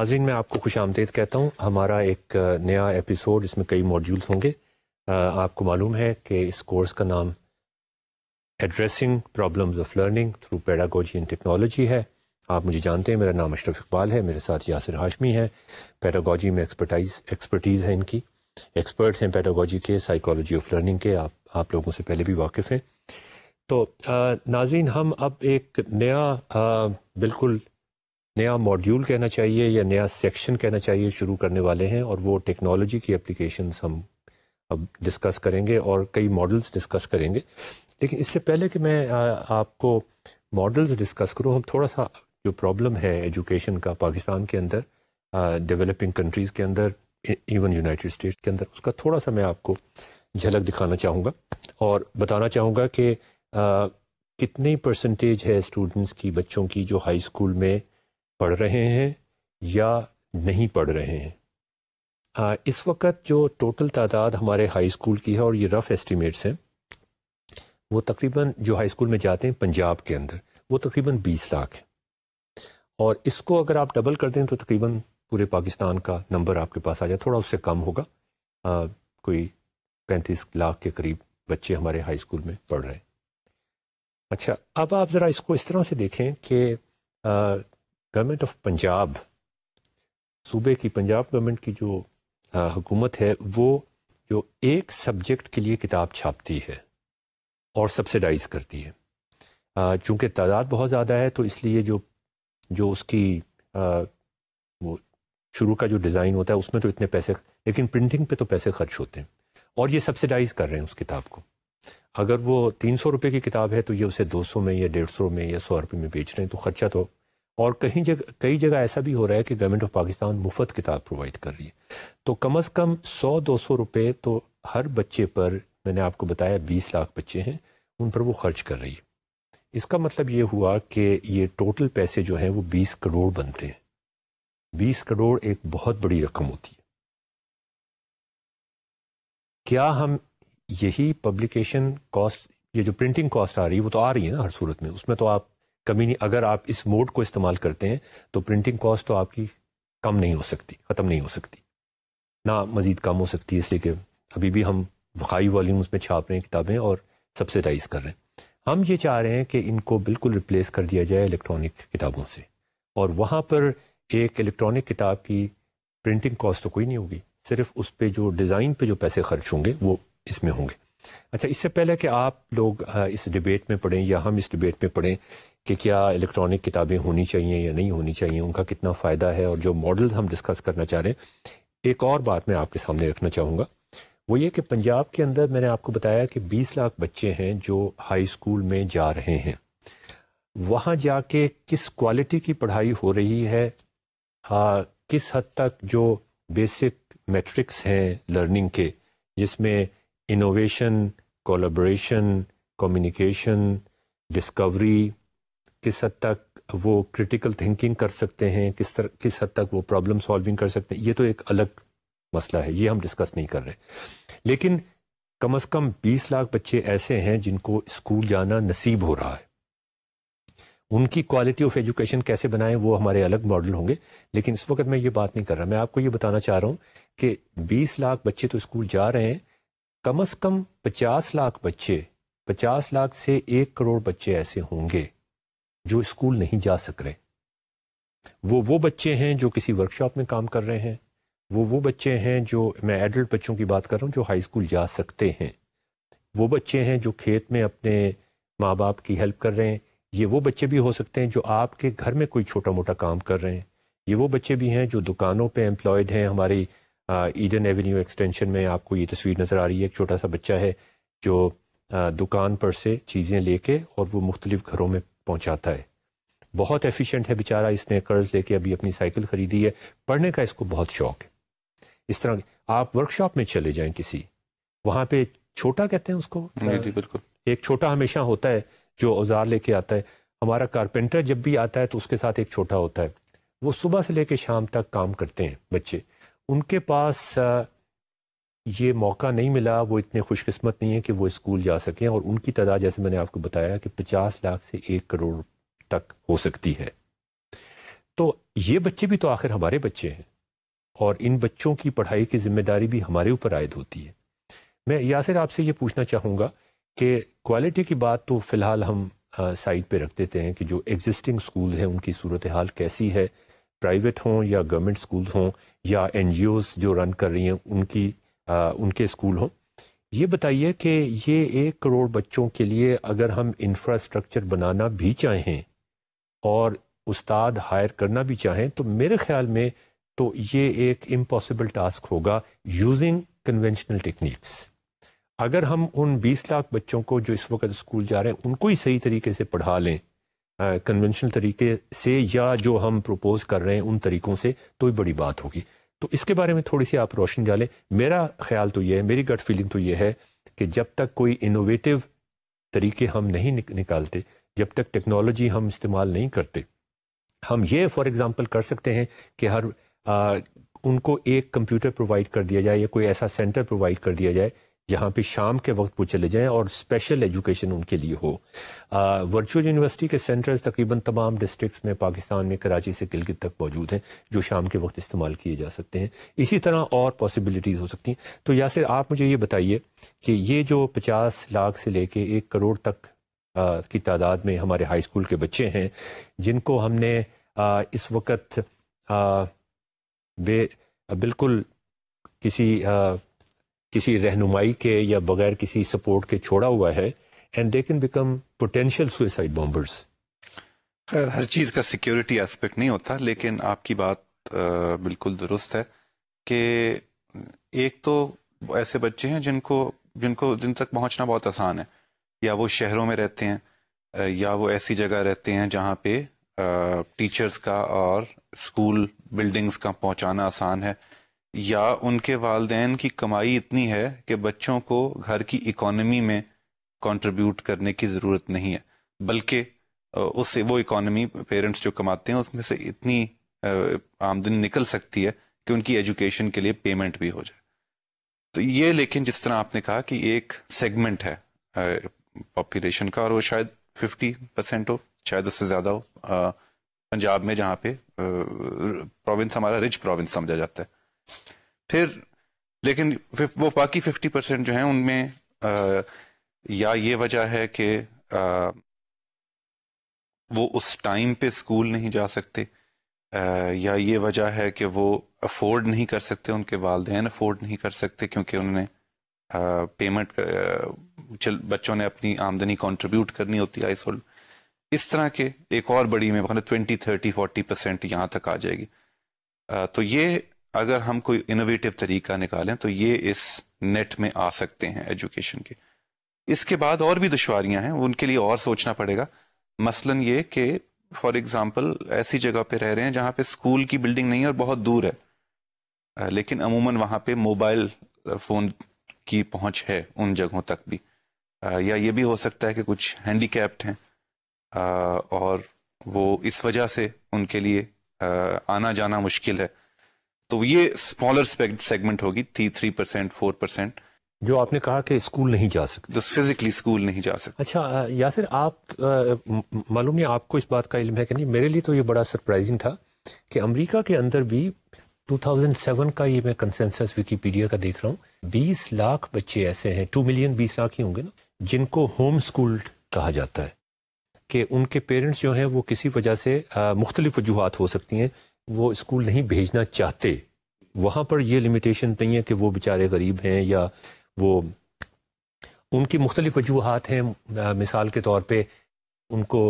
नाजिन मैं आपको खुश आमदेद कहता हूँ हमारा एक नया एपिसोड इसमें कई मॉड्यूल्स होंगे आपको मालूम है कि इस कोर्स का नाम addressing problems of learning through pedagogy and technology है आप मुझे जानते हैं मेरा नाम अशरफ इकबाल है मेरे साथ यासिर हाशमी है पेडागोजी में एक्सपर्टाइज एक्सपर्टीज़ है इनकी एक्सपर्ट हैं पेडागोजी के साइकोलॉजी ऑफ लर्निंग के आप आप लोगों से पहले भी वाकिफ़ हैं तो नाजिन हम अब एक नया बिल्कुल नया मॉड्यूल कहना चाहिए या नया सेक्शन कहना चाहिए शुरू करने वाले हैं और वो टेक्नोलॉजी की एप्लीकेशन हम अब डिस्कस करेंगे और कई मॉडल्स डिस्कस करेंगे लेकिन इससे पहले कि मैं आ, आपको मॉडल्स डिस्कस करूं हम थोड़ा सा जो प्रॉब्लम है एजुकेशन का पाकिस्तान के अंदर डेवलपिंग कंट्रीज़ के अंदर इवन यूनाइटेड स्टेट्स के अंदर उसका थोड़ा सा मैं आपको झलक दिखाना चाहूँगा और बताना चाहूँगा कि कितनी परसेंटेज है स्टूडेंट्स की बच्चों की जो हाई स्कूल में पढ़ रहे हैं या नहीं पढ़ रहे हैं आ, इस वक्त जो टोटल तादाद हमारे हाई स्कूल की है और ये रफ़ एस्टिमेट्स हैं वो तकरीबन जो हाई स्कूल में जाते हैं पंजाब के अंदर वो तकरीबन बीस लाख है और इसको अगर आप डबल कर दें तो तकरीबन पूरे पाकिस्तान का नंबर आपके पास आ जाए थोड़ा उससे कम होगा आ, कोई पैंतीस लाख के करीब बच्चे हमारे हाई स्कूल में पढ़ रहे हैं अच्छा अब आप ज़रा इसको इस तरह से देखें कि गवर्नमेंट ऑफ पंजाब सूबे की पंजाब गवर्नमेंट की जो आ, हुकूमत है वो जो एक सब्जेक्ट के लिए किताब छापती है और सब्सिडाइज करती है चूँकि तादाद बहुत ज़्यादा है तो इसलिए जो जो उसकी आ, वो शुरू का जो डिज़ाइन होता है उसमें तो इतने पैसे लेकिन प्रिंटिंग पे तो पैसे खर्च होते हैं और ये सब्सिडाइज कर रहे हैं उस किताब को अगर वो तीन सौ रुपये की किताब है तो ये उसे दो सौ में या डेढ़ सौ में या सौ रुपये में बेच रहे हैं तो खर्चा तो और कहीं जगह कई जगह ऐसा भी हो रहा है कि गवर्नमेंट ऑफ पाकिस्तान मुफ्त किताब प्रोवाइड कर रही है तो कम अज़ कम सौ दो सौ रुपये तो हर बच्चे पर मैंने आपको बताया बीस लाख बच्चे हैं उन पर वो खर्च कर रही है इसका मतलब ये हुआ कि ये टोटल पैसे जो हैं वो बीस करोड़ बनते हैं बीस करोड़ एक बहुत बड़ी रकम होती है क्या हम यही पब्लिकेशन कॉस्ट ये जो प्रिंटिंग कॉस्ट आ रही है वो तो आ रही है ना हर सूरत में उसमें तो आप कमी नहीं अगर आप इस मोड को इस्तेमाल करते हैं तो प्रिंटिंग कॉस्ट तो आपकी कम नहीं हो सकती ख़त्म नहीं हो सकती ना मज़ीद कम हो सकती है इसलिए कि अभी भी हम हाई वॉल्यूम्स में छाप रहे हैं किताबें और सब्सिडाइज कर रहे हैं हम ये चाह रहे हैं कि इनको बिल्कुल रिप्लेस कर दिया जाए इलेक्ट्रॉनिक किताबों से और वहाँ पर एक इलेक्ट्रॉनिक किताब की प्रिंटिंग कॉस्ट तो कोई नहीं होगी सिर्फ उस पर जो डिज़ाइन पे जो पैसे खर्च होंगे वो इसमें होंगे अच्छा इससे पहले कि आप लोग इस डिबेट में पढ़ें या हम इस डिबेट में पढ़ें कि क्या इलेक्ट्रॉनिक किताबें होनी चाहिए या नहीं होनी चाहिए उनका कितना फ़ायदा है और जो मॉडल हम डिस्कस करना चाह रहे हैं एक और बात मैं आपके सामने रखना चाहूँगा वो ये कि पंजाब के अंदर मैंने आपको बताया कि 20 लाख बच्चे हैं जो हाई स्कूल में जा रहे हैं वहाँ जाके किस क्वालिटी की पढ़ाई हो रही है हाँ किस हद तक जो बेसिक मैट्रिक्स हैं लर्निंग के जिसमें इनोवेशन कोलाब्रेशन कम्युनिकेशन डिस्कवरी किस हद तक वो क्रिटिकल थिंकिंग कर सकते हैं किस तरह किस हद तक वो प्रॉब्लम सॉल्विंग कर सकते हैं ये तो एक अलग मसला है ये हम डिस्कस नहीं कर रहे लेकिन कम अज़ कम 20 लाख बच्चे ऐसे हैं जिनको स्कूल जाना नसीब हो रहा है उनकी क्वालिटी ऑफ एजुकेशन कैसे बनाएं वो हमारे अलग मॉडल होंगे लेकिन इस वक्त मैं ये बात नहीं कर रहा मैं आपको ये बताना चाह रहा हूँ कि 20 लाख बच्चे तो स्कूल जा रहे हैं कम अज़ कम 50 लाख बच्चे 50 लाख से एक करोड़ बच्चे ऐसे होंगे जो स्कूल नहीं जा सक रहे वो वो बच्चे हैं जो किसी वर्कशॉप में काम कर रहे हैं वो वो बच्चे हैं जो मैं एडल्ट बच्चों की बात कर रहा हूँ जो हाई स्कूल जा सकते हैं वो बच्चे हैं जो खेत में अपने माँ बाप की हेल्प कर रहे हैं ये वो बच्चे भी हो सकते हैं जो आपके घर में कोई छोटा मोटा काम कर रहे हैं ये वो बच्चे भी हैं जो दुकानों पे एम्प्लॉयड हैं हमारी ईडन एवेन्यू एक्सटेंशन में आपको ये तस्वीर नज़र आ रही है एक छोटा सा बच्चा है जो आ, दुकान पर से चीज़ें लेके और वो मुख्तलिफ घरों में पहुंचाता है बहुत एफिशिएंट है बेचारा इसने कर्ज लेके अभी अपनी साइकिल खरीदी है पढ़ने का इसको बहुत शौक है इस तरह आप वर्कशॉप में चले जाएं किसी वहाँ पे छोटा कहते हैं उसको बिल्कुल एक छोटा हमेशा होता है जो औजार लेके आता है हमारा कारपेंटर जब भी आता है तो उसके साथ एक छोटा होता है वो सुबह से लेकर शाम तक काम करते हैं बच्चे उनके पास ये मौका नहीं मिला वो इतने खुशकस्मत नहीं है कि वो स्कूल जा सकें और उनकी तादाद जैसे मैंने आपको बताया कि पचास लाख से एक करोड़ तक हो सकती है तो ये बच्चे भी तो आखिर हमारे बच्चे हैं और इन बच्चों की पढ़ाई की जिम्मेदारी भी हमारे ऊपर आयद होती है मैं यासिर आपसे ये पूछना चाहूँगा कि क्वालिटी की बात तो फ़िलहाल हम साइड पे रख देते हैं कि जो एग्जिस्टिंग स्कूल हैं उनकी सूरत हाल कैसी है प्राइवेट हों या गवर्नमेंट स्कूल हों या एन जो रन कर रही हैं उनकी उनके स्कूल हों ये बताइए कि ये एक करोड़ बच्चों के लिए अगर हम इंफ्रास्ट्रक्चर बनाना भी चाहें और उस्ताद हायर करना भी चाहें तो मेरे ख्याल में तो ये एक इम्पॉसिबल टास्क होगा यूजिंग कन्वेंशनल टेक्निक्स अगर हम उन 20 लाख बच्चों को जो इस वक्त स्कूल जा रहे हैं उनको ही सही तरीके से पढ़ा लें कन्वेंशनल तरीके से या जो हम प्रोपोज़ कर रहे हैं उन तरीकों से तो ही बड़ी बात होगी तो इसके बारे में थोड़ी सी आप रोशनी डालें मेरा ख्याल तो ये है मेरी गट फीलिंग तो ये है कि जब तक कोई इनोवेटिव तरीके हम नहीं निकालते जब तक टेक्नोलॉजी हम इस्तेमाल नहीं करते हम ये फॉर एग्ज़ाम्पल कर सकते हैं कि हर आ, उनको एक कंप्यूटर प्रोवाइड कर दिया जाए या कोई ऐसा सेंटर प्रोवाइड कर दिया जाए यहाँ पे शाम के वक्त वो चले जाएं और स्पेशल एजुकेशन उनके लिए हो वर्चुअल यूनिवर्सिटी के सेंटर्स तकरीबन तमाम डिस्ट्रिक्ट्स में पाकिस्तान में कराची से गिलगित तक मौजूद हैं जो शाम के वक्त इस्तेमाल किए जा सकते हैं इसी तरह और पॉसिबिलिटीज़ हो सकती हैं तो यासिर आप मुझे ये बताइए कि ये जो पचास लाख से लेके एक करोड़ तक आ, की तादाद में हमारे हाई स्कूल के बच्चे हैं जिनको हमने आ, इस वक्त आ, बे बिल्कुल किसी किसी रहनुमाई के या बगैर किसी सपोर्ट के छोड़ा हुआ है and they can become potential suicide bombers खैर हर चीज़ का सिक्योरिटी एस्पेक्ट नहीं होता लेकिन आपकी बात बिल्कुल दुरुस्त है कि एक तो ऐसे बच्चे हैं जिनको जिनको जिन तक पहुंचना बहुत आसान है या वो शहरों में रहते हैं या वो ऐसी जगह रहते हैं जहाँ पे टीचर्स का और स्कूल बिल्डिंग्स का पहुंचाना आसान है या उनके वालदेन की कमाई इतनी है कि बच्चों को घर की इकोनॉमी में कंट्रीब्यूट करने की ज़रूरत नहीं है बल्कि उससे वो इकोनॉमी पेरेंट्स जो कमाते हैं उसमें से इतनी आमदनी निकल सकती है कि उनकी एजुकेशन के लिए पेमेंट भी हो जाए तो ये लेकिन जिस तरह आपने कहा कि एक सेगमेंट है पॉपुलेशन का और वो शायद फिफ्टी परसेंट हो शायद उससे ज़्यादा हो पंजाब में जहाँ पे प्रोविंस हमारा रिच प्रोविंस समझा जाता है फिर लेकिन वो बाकी फिफ्टी परसेंट जो है उनमें आ, या ये वजह है कि वो उस टाइम पे स्कूल नहीं जा सकते आ, या ये वजह है कि वो अफोर्ड नहीं कर सकते उनके वालदेन अफोर्ड नहीं कर सकते क्योंकि उन्होंने पेमेंट चल बच्चों ने अपनी आमदनी कंट्रीब्यूट करनी होती है आइसोल इस तरह के एक और बड़ी में ट्वेंटी थर्टी फोर्टी परसेंट यहाँ तक आ जाएगी तो ये अगर हम कोई इनोवेटिव तरीका निकालें तो ये इस नेट में आ सकते हैं एजुकेशन के इसके बाद और भी दुश्वारियां हैं उनके लिए और सोचना पड़ेगा मसलन ये कि फॉर एग्जाम्पल ऐसी जगह पे रह रहे हैं जहाँ पे स्कूल की बिल्डिंग नहीं है और बहुत दूर है लेकिन अमूमन वहाँ पे मोबाइल फ़ोन की पहुँच है उन जगहों तक भी या ये भी हो सकता है कि कुछ हैंडीकैप्ड हैं और वो इस वजह से उनके लिए आना जाना मुश्किल है तो ये स्मॉलर सेगमेंट होगी थी थ्री परसेंट फोर परसेंट जो आपने कहा कि स्कूल नहीं जा सकते तो फिजिकली स्कूल नहीं जा सकते अच्छा यासिर आप मालूम नहीं आपको इस बात का इल्म है कि नहीं मेरे लिए तो ये बड़ा सरप्राइजिंग था कि अमेरिका के अंदर भी 2007 का ये मैं कंसेंसस विकीपीडिया का देख रहा हूँ 20 लाख बच्चे ऐसे हैं 2 मिलियन 20 लाख ही होंगे ना जिनको होम स्कूल्ड कहा जाता है कि उनके पेरेंट्स जो हैं वो किसी वजह से मुख्तलिफ वजूहत हो सकती हैं वो स्कूल नहीं भेजना चाहते वहाँ पर ये लिमिटेशन नहीं है कि वो बेचारे गरीब हैं या वो उनकी मुख्तलिफ वजूहत हैं मिसाल के तौर पर उनको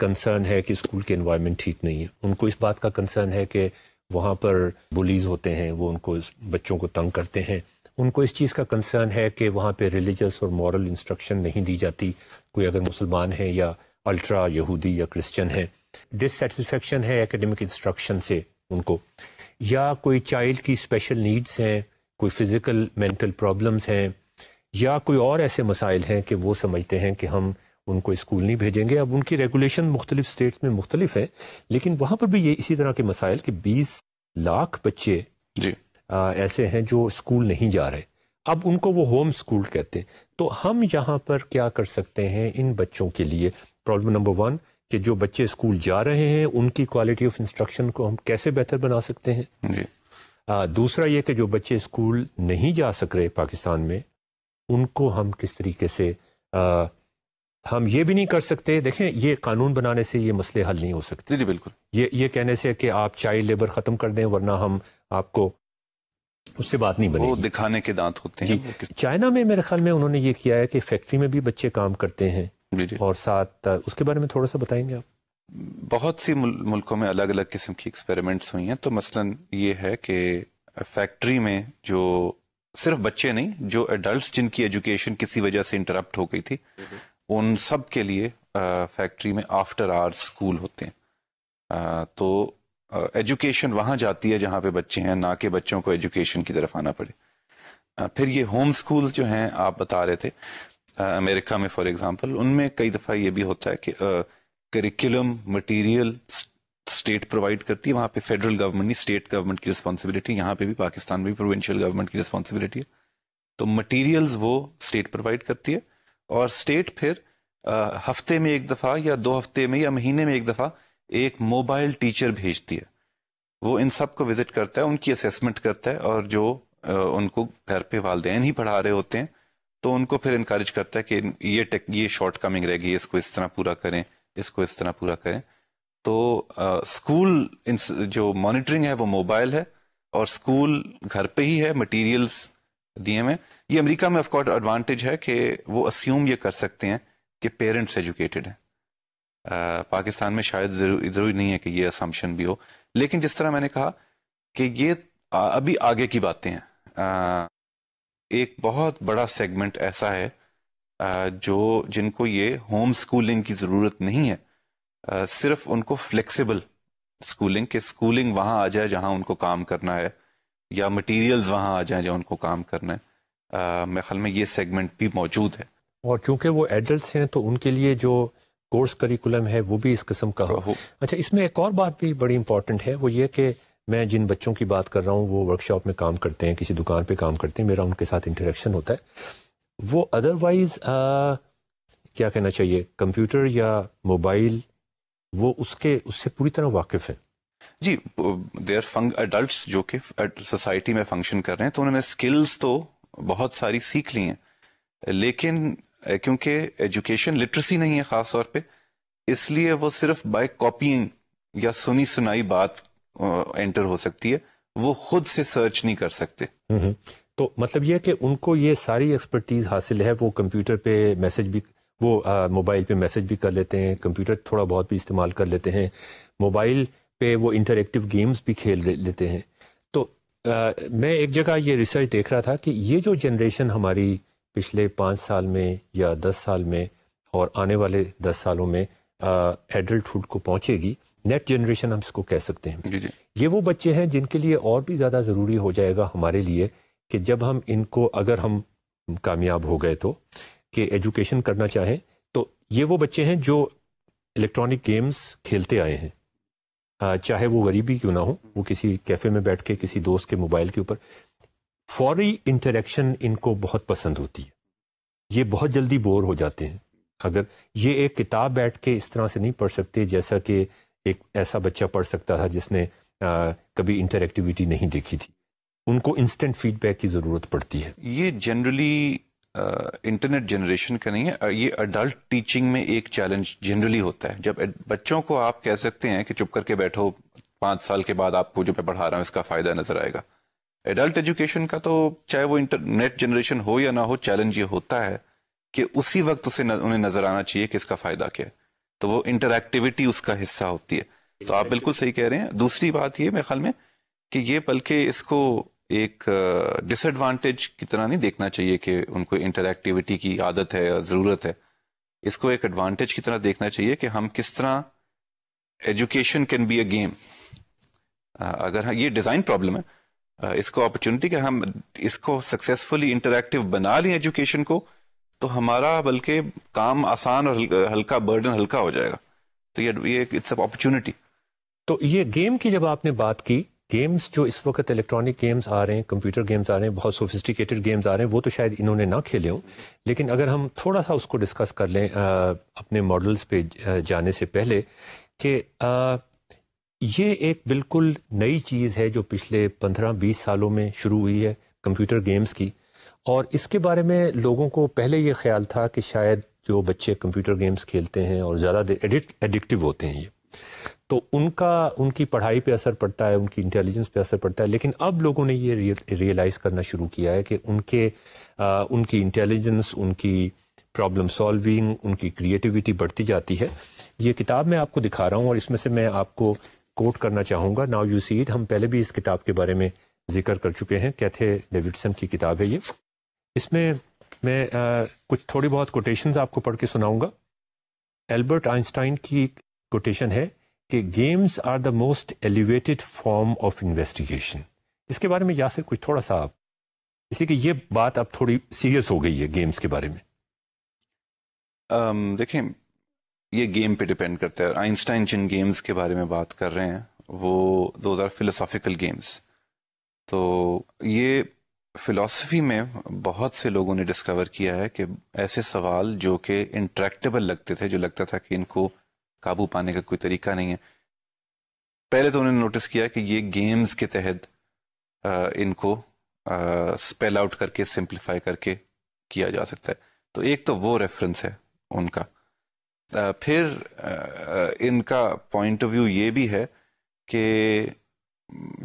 कंसर्न है कि स्कूल के इन्वायरमेंट ठीक नहीं है उनको इस बात का कंसर्न है कि वहाँ पर बुलीज होते हैं वो उनको बच्चों को तंग करते हैं उनको इस चीज़ का कंसर्न है कि वहाँ पे रिलीजस और मॉरल इंस्ट्रक्शन नहीं दी जाती कोई अगर मुसलमान है या अल्ट्रा यहूदी या क्रिश्चियन है डिससेटिस्फेक्शन है एकेडमिक इंस्ट्रक्शन से उनको या कोई चाइल्ड की स्पेशल नीड्स हैं कोई फिज़िकल मेंटल प्रॉब्लम्स हैं या कोई और ऐसे मसाइल हैं कि वो समझते हैं कि हम उनको स्कूल नहीं भेजेंगे अब उनकी रेगुलेशन मुख्तलिफ स्टेट्स में मुख्तलिफ है लेकिन वहाँ पर भी ये इसी तरह के मसाइल कि बीस लाख बच्चे जी आ, ऐसे हैं जो स्कूल नहीं जा रहे अब उनको वो होम स्कूल कहते हैं तो हम यहाँ पर क्या कर सकते हैं इन बच्चों के लिए प्रॉब्लम नंबर वन कि जो बच्चे स्कूल जा रहे हैं उनकी क्वालिटी ऑफ इंस्ट्रक्शन को हम कैसे बेहतर बना सकते हैं जी। आ, दूसरा ये कि जो बच्चे स्कूल नहीं जा सक रहे पाकिस्तान में उनको हम किस तरीके से आ, हम ये भी नहीं कर सकते देखें ये कानून बनाने से ये मसले हल नहीं हो सकते जी बिल्कुल ये ये कहने से कि आप चाइल्ड लेबर ख़त्म कर दें वरना हम आपको उससे बात नहीं बनी दिखाने के दांत होते हैं चाइना में मेरे ख्याल में उन्होंने ये किया है कि फैक्ट्री में भी बच्चे काम करते हैं और साथ उसके बारे में थोड़ा सा बताएंगे आप बहुत सी मुल, मुल्कों में अलग अलग किस्म की एक्सपेरिमेंट्स हुई हैं तो मसलन ये है कि फैक्ट्री में जो सिर्फ बच्चे नहीं जो एडल्ट जिनकी एजुकेशन किसी वजह से इंटरप्ट हो गई थी हम्म। उन सब के लिए फैक्ट्री में आफ्टर आवर्स स्कूल होते हैं आ, तो एजुकेशन वहां जाती है जहाँ पे बच्चे हैं ना के बच्चों को एजुकेशन की तरफ आना पड़े आ, फिर ये होम स्कूल जो हैं आप बता रहे थे अमेरिका में फॉर एग्जांपल उनमें कई दफ़ा ये भी होता है कि करिकुलम मटेरियल स्टेट प्रोवाइड करती है वहाँ पे फेडरल गवर्नमेंट नहीं स्टेट गवर्नमेंट की रिस्पॉन्सिबिलिटी यहाँ पे भी पाकिस्तान में भी प्रोविंशियल गवर्नमेंट की रिस्पॉन्सिबिलिटी है तो मटेरियल्स वो स्टेट प्रोवाइड करती है और स्टेट फिर आ, हफ्ते में एक दफ़ा या दो हफ्ते में या महीने में एक दफ़ा एक मोबाइल टीचर भेजती है वो इन सब को विजिट करता है उनकी असेसमेंट करता है और जो आ, उनको घर पे वालदेन ही पढ़ा रहे होते हैं तो उनको फिर इनक्रेज करता है कि ये टेक ये शॉर्ट कमिंग रहेगी इसको इस तरह पूरा करें इसको इस तरह पूरा करें तो स्कूल जो मॉनिटरिंग है वो मोबाइल है और स्कूल घर पे ही है मटेरियल्स दिए हुए ये अमेरिका में ऑफकोर्स एडवांटेज है कि वो अस्यूम ये कर सकते हैं कि पेरेंट्स एजुकेटेड हैं पाकिस्तान में शायद ज़रूरी नहीं है कि ये असम्पन भी हो लेकिन जिस तरह मैंने कहा कि ये अभी आगे की बातें हैं एक बहुत बड़ा सेगमेंट ऐसा है जो जिनको ये होम स्कूलिंग की ज़रूरत नहीं है सिर्फ उनको फ्लेक्सिबल स्कूलिंग के स्कूलिंग वहाँ आ जाए जहाँ उनको काम करना है या मटेरियल्स वहाँ आ जाए जहाँ उनको काम करना है मेरे ख्याल में ये सेगमेंट भी मौजूद है और चूंकि वो एडल्ट हैं तो उनके लिए जो कोर्स करिकुलम है वो भी इस किस्म का हो अच्छा इसमें एक और बात भी बड़ी इंपॉर्टेंट है वो ये कि मैं जिन बच्चों की बात कर रहा हूँ वो वर्कशॉप में काम करते हैं किसी दुकान पे काम करते हैं मेरा उनके साथ इंटरेक्शन होता है वो अदरवाइज़ क्या कहना चाहिए कंप्यूटर या मोबाइल वो उसके उससे पूरी तरह वाकिफ है जी देर एडल्ट जो कि सोसाइटी में फंक्शन कर रहे हैं तो उन्होंने स्किल्स तो बहुत सारी सीख ली हैं लेकिन क्योंकि एजुकेशन लिटरेसी नहीं है ख़ास तौर पे इसलिए वो सिर्फ बाय कॉपीइंग या सुनी सुनाई बात एंटर हो सकती है वो खुद से सर्च नहीं कर सकते हम्म, हम्म। तो मतलब ये कि उनको ये सारी एक्सपर्टीज हासिल है वो कंप्यूटर पे मैसेज भी वो मोबाइल पे मैसेज भी कर लेते हैं कंप्यूटर थोड़ा बहुत भी इस्तेमाल कर लेते हैं मोबाइल पे वो इंटरेक्टिव गेम्स भी खेल लेते हैं तो आ, मैं एक जगह ये रिसर्च देख रहा था कि ये जो जनरेशन हमारी पिछले पाँच साल में या दस साल में और आने वाले दस सालों में एडल्टुड को पहुँचेगी नेट जनरेशन हम इसको कह सकते हैं ये वो बच्चे हैं जिनके लिए और भी ज़्यादा ज़रूरी हो जाएगा हमारे लिए कि जब हम इनको अगर हम कामयाब हो गए तो कि एजुकेशन करना चाहें तो ये वो बच्चे हैं जो इलेक्ट्रॉनिक गेम्स खेलते आए हैं चाहे वो गरीबी क्यों ना हो वो किसी कैफ़े में बैठ के किसी दोस्त के मोबाइल के ऊपर फौरी इंटरेक्शन इनको बहुत पसंद होती है ये बहुत जल्दी बोर हो जाते हैं अगर ये एक किताब बैठ के इस तरह से नहीं पढ़ सकते जैसा कि एक ऐसा बच्चा पढ़ सकता था जिसने आ, कभी इंटरेक्टिविटी नहीं देखी थी उनको इंस्टेंट फीडबैक की ज़रूरत पड़ती है ये जनरली इंटरनेट जनरेशन का नहीं है ये अडल्ट टीचिंग में एक चैलेंज जनरली होता है जब बच्चों को आप कह सकते हैं कि चुप करके बैठो पाँच साल के बाद आपको जो मैं पढ़ा रहा हूँ इसका फ़ायदा नज़र आएगा एडल्ट एजुकेशन का तो चाहे वो इंटरनेट जनरेशन हो या ना हो चैलेंज ये होता है कि उसी वक्त उसे न, उन्हें नजर आना चाहिए कि इसका फायदा क्या है तो वो इंटरक्टिविटी उसका हिस्सा होती है तो आप बिल्कुल सही कह रहे हैं दूसरी बात ये मेरे ख्याल में कि ये बल्कि इसको एक डिसएडवांटेज की तरह नहीं देखना चाहिए कि उनको इंटरक्टिविटी की आदत है या ज़रूरत है इसको एक एडवांटेज की तरह देखना चाहिए कि हम किस तरह education can be a game अगर हाँ ये डिज़ाइन प्रॉब्लम है इसको अपॉर्चुनिटी कि हम इसको सक्सेसफुली इंटरेक्टिव बना लें एजुकेशन को तो हमारा बल्कि काम आसान और हल्का बर्डन हल्का हो जाएगा तो ये इट्स अपॉर्चुनिटी तो ये गेम की जब आपने बात की गेम्स जो इस वक्त इलेक्ट्रॉनिक गेम्स आ रहे हैं कंप्यूटर गेम्स आ रहे हैं बहुत सोफिस्टिकेटेड गेम्स आ रहे हैं वो तो शायद इन्होंने ना खेले हों लेकिन अगर हम थोड़ा सा उसको डिस्कस कर लें आ, अपने मॉडल्स पे जाने से पहले कि ये एक बिल्कुल नई चीज़ है जो पिछले पंद्रह बीस सालों में शुरू हुई है कंप्यूटर गेम्स की और इसके बारे में लोगों को पहले ये ख्याल था कि शायद जो बच्चे कंप्यूटर गेम्स खेलते हैं और ज़्यादा देर एडिक्टिव होते हैं ये तो उनका उनकी पढ़ाई पे असर पड़ता है उनकी इंटेलिजेंस पे असर पड़ता है लेकिन अब लोगों ने ये रियलाइज़ करना शुरू किया है कि उनके आ, उनकी इंटेलिजेंस उनकी प्रॉब्लम सॉल्विंग उनकी क्रिएटिविटी बढ़ती जाती है ये किताब मैं आपको दिखा रहा हूँ और इसमें से मैं आपको कोट करना चाहूँगा नाव यू सीट हम पहले भी इस किताब के बारे में जिक्र कर चुके हैं कैथे डेविडसन की किताब है ये इसमें मैं आ, कुछ थोड़ी बहुत कोटेशंस आपको पढ़ के सुनाऊंगा एल्बर्ट आइंस्टाइन की कोटेशन है कि games are the most elevated form of investigation इसके बारे में यासिर कुछ थोड़ा सा आप इसी की ये बात अब थोड़ी सीरियस हो गई है गेम्स के बारे में um, देखें ये गेम पे डिपेंड करता है आइंस्टाइन जिन गेम्स के बारे में बात कर रहे हैं वो दो आर फिलोसॉफिकल गेम्स तो ये फिलॉसफी में बहुत से लोगों ने डिस्कवर किया है कि ऐसे सवाल जो कि इंट्रैक्टेबल लगते थे जो लगता था कि इनको काबू पाने का कोई तरीका नहीं है पहले तो उन्होंने नोटिस किया कि ये गेम्स के तहत इनको स्पेल आउट करके सिंप्लीफाई करके किया जा सकता है तो एक तो वो रेफरेंस है उनका फिर इनका पॉइंट ऑफ व्यू ये भी है कि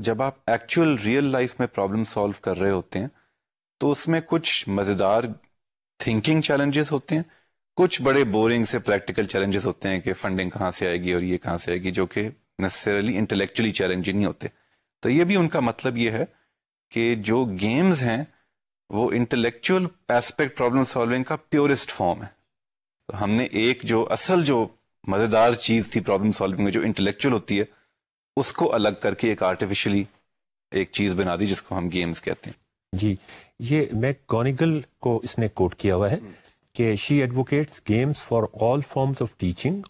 जब आप एक्चुअल रियल लाइफ में प्रॉब्लम सॉल्व कर रहे होते हैं तो उसमें कुछ मज़ेदार थिंकिंग चैलेंजेस होते हैं कुछ बड़े बोरिंग से प्रैक्टिकल चैलेंजेस होते हैं कि फंडिंग कहां से आएगी और ये कहां से आएगी जो कि नेसेसरली इंटेलेक्चुअली चैलेंजिंग नहीं होते तो ये भी उनका मतलब ये है कि जो गेम्स हैं वो इंटेलेक्चुअल एस्पेक्ट प्रॉब्लम सॉल्विंग का प्योरेस्ट फॉर्म है तो हमने एक जो असल जो मज़ेदार चीज़ थी प्रॉब्लम सॉल्विंग में जो इंटेलेक्चुअल होती है उसको अलग करके एक आर्टिफिशली एक चीज बना दी जिसको हम गेम्स कहते हैं जी ये कॉनिकल को इसने कोट किया हुआ है कि she advocates games for all forms of teaching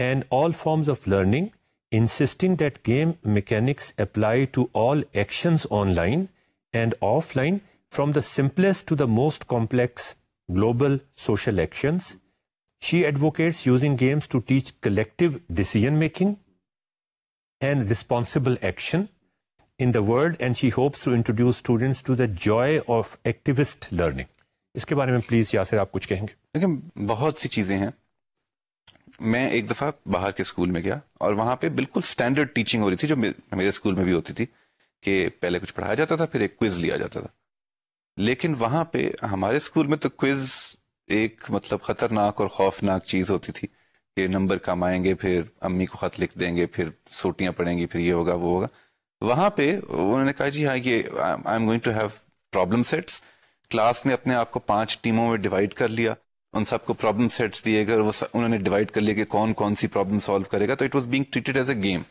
and all forms of learning insisting that game mechanics apply to all action online and offline from the simplest to the most complex global social action she advocates using games to teach collective decision making and responsible action in the world and she hopes to introduce students to the joy of activist learning. इसके बारे में please Yasir आप कुछ कहेंगे देखिए बहुत सी चीजें हैं मैं एक दफा बाहर के स्कूल में गया और वहां पे बिल्कुल स्टैंडर्ड टीचिंग हो रही थी जो मेरे स्कूल में भी होती थी कि पहले कुछ पढ़ाया जाता था फिर एक क्विज लिया जाता था लेकिन वहां पे हमारे स्कूल में तो क्विज एक मतलब खतरनाक और खौफनाक चीज होती थी कि नंबर कम आएंगे फिर अम्मी को ख़त लिख देंगे फिर सोटियाँ पड़ेंगी फिर ये होगा वो होगा वहाँ पे उन्होंने कहा जी हाँ ये I am going to have problem sets class ने अपने आप को पांच टीमों में डिवाइड कर लिया उन सबको प्रॉब्लम सेट्स दिए गए वो उन्होंने डिवाइड कर लिया कि कौन कौन सी प्रॉब्लम सॉल्व करेगा तो it was being treated as a game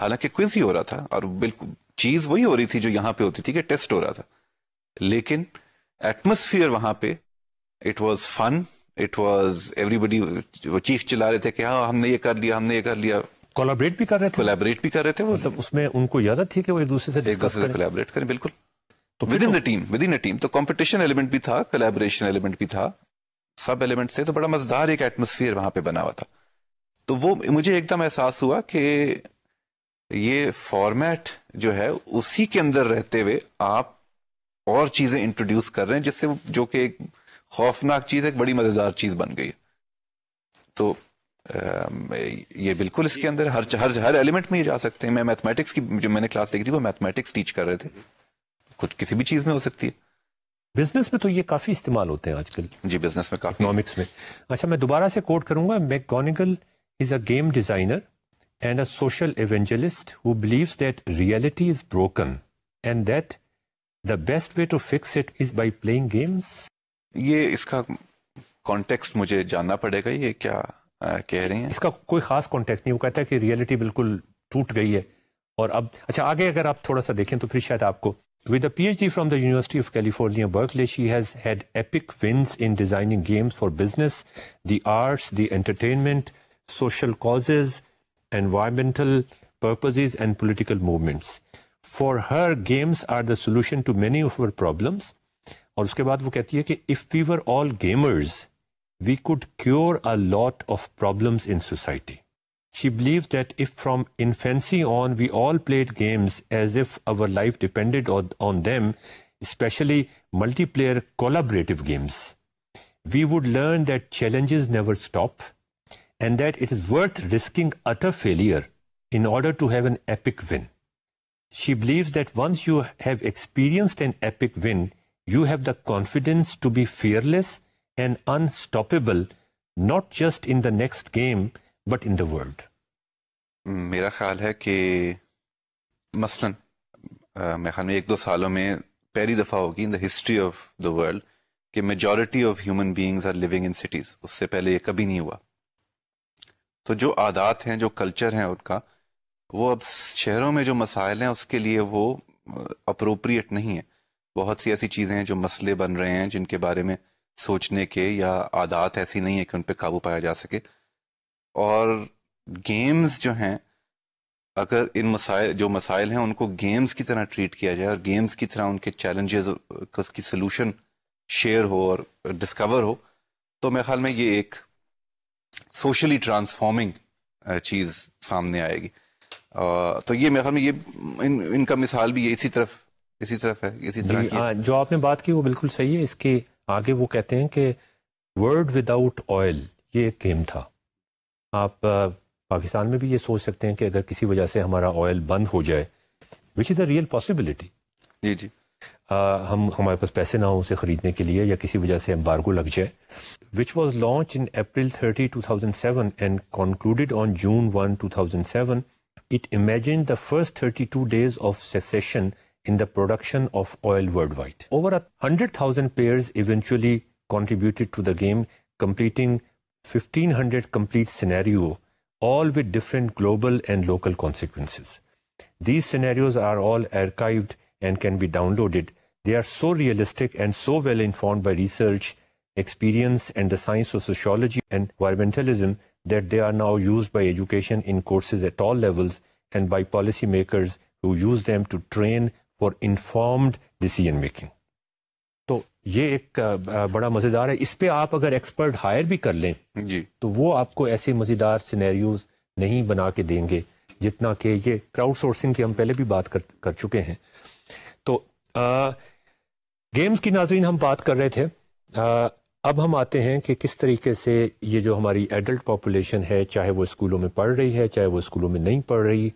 हालांकि क्विज ही हो रहा था और बिल्कुल चीज वही हो रही थी जो यहाँ पे होती थी कि टेस्ट हो रहा था लेकिन एटमोसफियर वहां पे it was fun it was everybody वो चीख चिल्ला रहे थे कि हाँ हमने ये कर लिया हमने ये कर लिया कोलाबरेट भी कर रहे थे कोलाबरेट भी कर रहे थे वो मतलब उसमें उनको इजाजत थी कि वो एक दूसरे से एक दूसरे से कोलाबरेट करें बिल्कुल तो within the team within a team तो कॉम्पिटिशन एलिमेंट तो भी था कोलैबोरेशन एलिमेंट भी था सब एलिमेंट थे तो बड़ा मजेदार एक एटमोसफियर वहां पे बना हुआ था तो वो मुझे एकदम एहसास हुआ कि ये फॉर्मेट जो है उसी के अंदर रहते हुए आप और चीजें इंट्रोड्यूस कर रहे हैं जिससे जो कि एक खौफनाक चीज़ एक बड़ी मज़ेदार चीज़ बन गई तो ये बिल्कुल इसके अंदर हर हर हर एलिमेंट में ये जा सकते हैं मैं मैथमेटिक्स की जो मैंने क्लास देखी थी वो मैथमेटिक्स टीच कर रहे थे कुछ किसी भी चीज़ में हो सकती है बिजनेस में तो ये काफ़ी इस्तेमाल होते हैं आजकल जी बिजनेस में काफ़ी इकोनॉमिक्स में अच्छा मैं दोबारा से कोट करूंगा McGonigal is a game designer and a social evangelist who believes that reality is broken and that the best way to fix it is by playing games ये इसका कॉन्टेक्स्ट मुझे जानना पड़ेगा ये क्या आ, कह रहे हैं इसका कोई खास कॉन्टेक्स्ट नहीं वो कहता है कि रियलिटी बिल्कुल टूट गई है और अब अच्छा आगे अगर आप थोड़ा सा देखें तो फिर शायद आपको with a PhD from the University of California Berkeley she has had epic wins in designing games for business the arts the entertainment social causes environmental purposes and political movements for her games are the solution to many of our problems और उसके बाद वो कहती है कि if we were all gamers we could cure a lot of problems in society she believe that if from infancy on we all played games as if our life depended on especially multiplayer collaborative games, we would learn that challenges never stop and that it is worth risking utter failure in order to have an epic win. She believes that once you have experienced an epic win, you have the confidence to be fearless and unstoppable, not just in the next game, but in the world. मेरा ख्याल है कि मसलन मेरे ख्याल में एक दो सालों में पहली दफ़ा होगी in the history of the world कि majority of human beings are living in cities उससे पहले ये कभी नहीं हुआ तो जो आदात हैं जो कल्चर हैं उनका वो अब शहरों में जो मसाइल हैं उसके लिए वो अप्रोप्रिएट नहीं है बहुत सी ऐसी चीज़ें हैं जो मसले बन रहे हैं जिनके बारे में सोचने के या आदात ऐसी नहीं है कि उन पर काबू पाया जा सके और गेम्स जो हैं अगर इन मसाइल जो मसाइल हैं उनको गेम्स की तरह ट्रीट किया जाए और गेम्स की तरह उनके चैलेंजेस उसकी सलूशन शेयर हो और डिस्कवर हो तो मेरे ख्याल में ये एक सोशली ट्रांसफॉर्मिंग चीज़ सामने आएगी तो ये मेरे ख्याल में ये इन इनका मिसाल भी ये इसी तरफ इसी तरफ है इसी तरह की आ, हाँ, जो आपने बात की वो बिल्कुल सही है इसके आगे वो कहते हैं कि वर्ड विदाउट ऑयल ये एक गेम था आप पाकिस्तान में भी ये सोच सकते हैं कि अगर किसी वजह से हमारा ऑयल बंद हो जाए which is a real possibility जी जी आ, हम हमारे पास पैसे ना हो उसे ख़रीदने के लिए या किसी वजह से हम एम्बार्गो लग जाए which was launch in April thirty two thousand seven and concluded on June one two thousand seven it imagine the first thirty two days of session in the production of oil worldwide. Over 100,000 players eventually contributed to the game, completing 1500 complete scenario, all with different global and local consequences. These scenarios are all archived and can be downloaded. They are so realistic and so well informed by research, experience, and the science of sociology and environmentalism that they are now used by education in courses at all levels and by policymakers who use them to train for informed decision making तो ये एक बड़ा मज़ेदार है इस पर आप अगर एक्सपर्ट हायर भी कर लें जी तो वो आपको ऐसे मज़ेदार सिनेरियोज नहीं बना के देंगे जितना कि ये क्राउड सोर्सिंग की हम पहले भी बात कर कर चुके हैं तो आ, गेम्स की नाजरीन हम बात कर रहे थे आ, अब हम आते हैं कि किस तरीके से ये जो हमारी एडल्ट पॉपुलेशन है चाहे वो स्कूलों में पढ़ रही है चाहे वो स्कूलों में नहीं पढ़ रही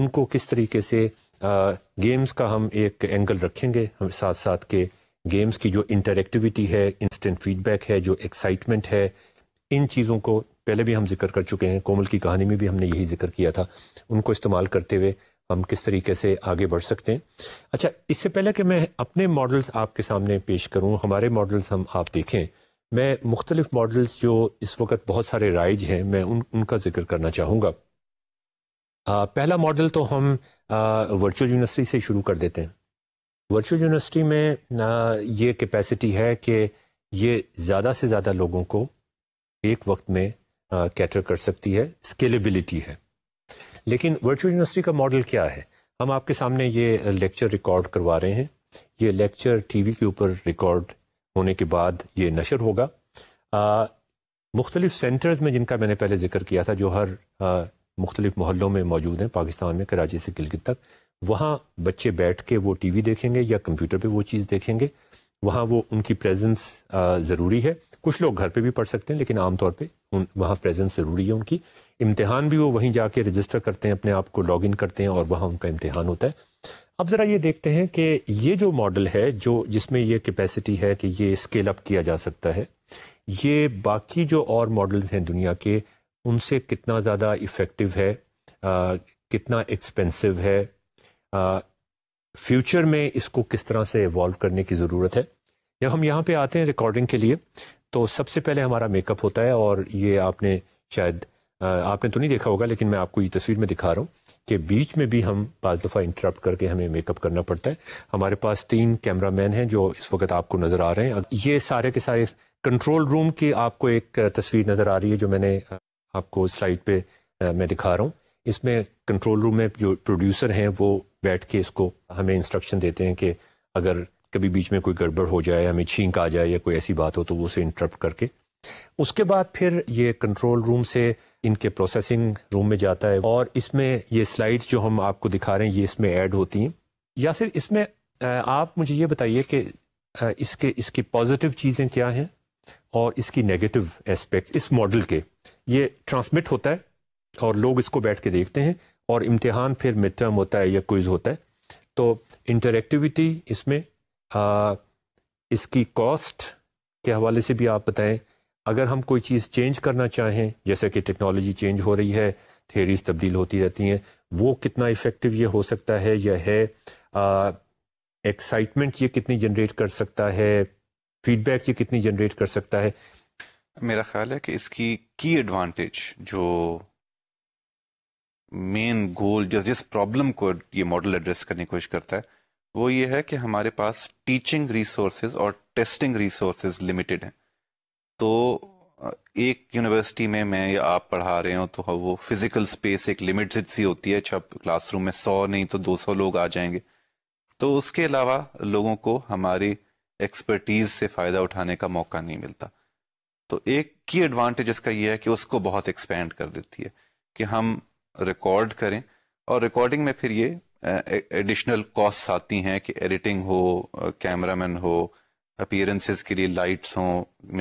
उनको किस तरीके से गेम्स का हम एक एंगल रखेंगे हम साथ साथ के गेम्स की जो इंटरेक्टिविटी है इंस्टेंट फीडबैक है जो एक्साइटमेंट है इन चीज़ों को पहले भी हम जिक्र कर चुके हैं कोमल की कहानी में भी हमने यही जिक्र किया था उनको इस्तेमाल करते हुए हम किस तरीके से आगे बढ़ सकते हैं अच्छा इससे पहले कि मैं अपने मॉडल्स आपके सामने पेश करूं हमारे मॉडल्स हम आप देखें मैं मुख्तलिफ मॉडल्स जो इस वक्त बहुत सारे राइज हैं मैं उन उनका जिक्र करना चाहूँगा पहला मॉडल तो हम वर्चुअल यूनिवर्सिटी से शुरू कर देते हैं वर्चुअल यूनिवर्सिटी में आ, ये कैपेसिटी है कि ये ज़्यादा से ज़्यादा लोगों को एक वक्त में आ, कैटर कर सकती है स्केलेबिलिटी है लेकिन वर्चुअल यूनिवर्सिटी का मॉडल क्या है हम आपके सामने ये लेक्चर रिकॉर्ड करवा रहे हैं ये लेक्चर टीवी के ऊपर रिकॉर्ड होने के बाद ये नशर होगा मुख्तलिफ सेंटर्स में जिनका मैंने पहले जिक्र किया था जो हर मुख्तलिफ मोहल्लों में मौजूद हैं पाकिस्तान में कराची से गिलगित तक वहाँ बच्चे बैठ के वो टी वी देखेंगे या कंप्यूटर पर वो चीज़ देखेंगे वहाँ वो उनकी प्रेजेंस ज़रूरी है कुछ लोग घर पर भी पढ़ सकते हैं लेकिन आमतौर पर उन वहाँ प्रेजेंस ज़रूरी है उनकी इम्तहान भी वो वहीं जा कर रजिस्टर करते हैं अपने आप को लॉग इन करते हैं और वहाँ उनका इम्तहान होता है अब ज़रा ये देखते हैं कि ये जो मॉडल है जो जिसमें ये कैपेसिटी है कि ये स्केल अप किया जा सकता है ये बाकी जो और मॉडल्स हैं दुनिया के उनसे कितना ज़्यादा इफ़ेक्टिव है आ, कितना एक्सपेंसिव है फ्यूचर में इसको किस तरह से इवॉल्व करने की ज़रूरत है जब हम यहाँ पे आते हैं रिकॉर्डिंग के लिए तो सबसे पहले हमारा मेकअप होता है और ये आपने शायद आपने तो नहीं देखा होगा लेकिन मैं आपको ये तस्वीर में दिखा रहा हूँ कि बीच में भी हम पाँच दफ़ा इंटरप्ट करके हमें मेकअप करना पड़ता है हमारे पास तीन कैमरा मैन हैं जो इस वक्त आपको नज़र आ रहे हैं ये सारे के सारे कंट्रोल रूम की आपको एक तस्वीर नज़र आ रही है जो मैंने आपको स्लाइड पे आ, मैं दिखा रहा हूँ इसमें कंट्रोल रूम में जो प्रोड्यूसर हैं वो बैठ के इसको हमें इंस्ट्रक्शन देते हैं कि अगर कभी बीच में कोई गड़बड़ हो जाए हमें छींक आ जाए या कोई ऐसी बात हो तो वो उसे इंटरप्ट करके उसके बाद फिर ये कंट्रोल रूम से इनके प्रोसेसिंग रूम में जाता है और इसमें ये स्लाइड्स जो हम आपको दिखा रहे हैं ये इसमें ऐड होती हैं या फिर इसमें आप मुझे ये बताइए कि इसके इसकी पॉजिटिव चीज़ें क्या हैं और इसकी नेगेटिव एस्पेक्ट इस मॉडल के ये ट्रांसमिट होता है और लोग इसको बैठ के देखते हैं और इम्तिहान फिर मिड टर्म होता है या क्विज़ होता है तो इंटरेक्टिविटी इसमें आ, इसकी कॉस्ट के हवाले से भी आप बताएं अगर हम कोई चीज़ चेंज करना चाहें जैसे कि टेक्नोलॉजी चेंज हो रही है थेरीज तब्दील होती रहती हैं वो कितना इफ़ेक्टिव ये हो सकता है या है एक्साइटमेंट ये कितनी जनरेट कर सकता है फीडबैक ये कितनी जनरेट कर सकता है मेरा ख्याल है कि इसकी की एडवांटेज जो मेन गोल जो जिस प्रॉब्लम को ये मॉडल एड्रेस करने की कोशिश करता है वो ये है कि हमारे पास टीचिंग रिसोर्सेज और टेस्टिंग रिसोर्सेज लिमिटेड हैं तो एक यूनिवर्सिटी में मैं या आप पढ़ा रहे हो तो वो फिजिकल स्पेस एक लिमिटेड सी होती है अच्छा क्लासरूम में सौ नहीं तो दो सौ लोग आ जाएंगे तो उसके अलावा लोगों को हमारी एक्सपर्टीज से फ़ायदा उठाने का मौका नहीं मिलता तो एक की एडवांटेज इसका यह है कि उसको बहुत एक्सपेंड कर देती है कि हम रिकॉर्ड करें और रिकॉर्डिंग में फिर ये एडिशनल कॉस्ट आती हैं कि एडिटिंग हो कैमरामैन हो अपियरेंसेज के लिए लाइट्स हो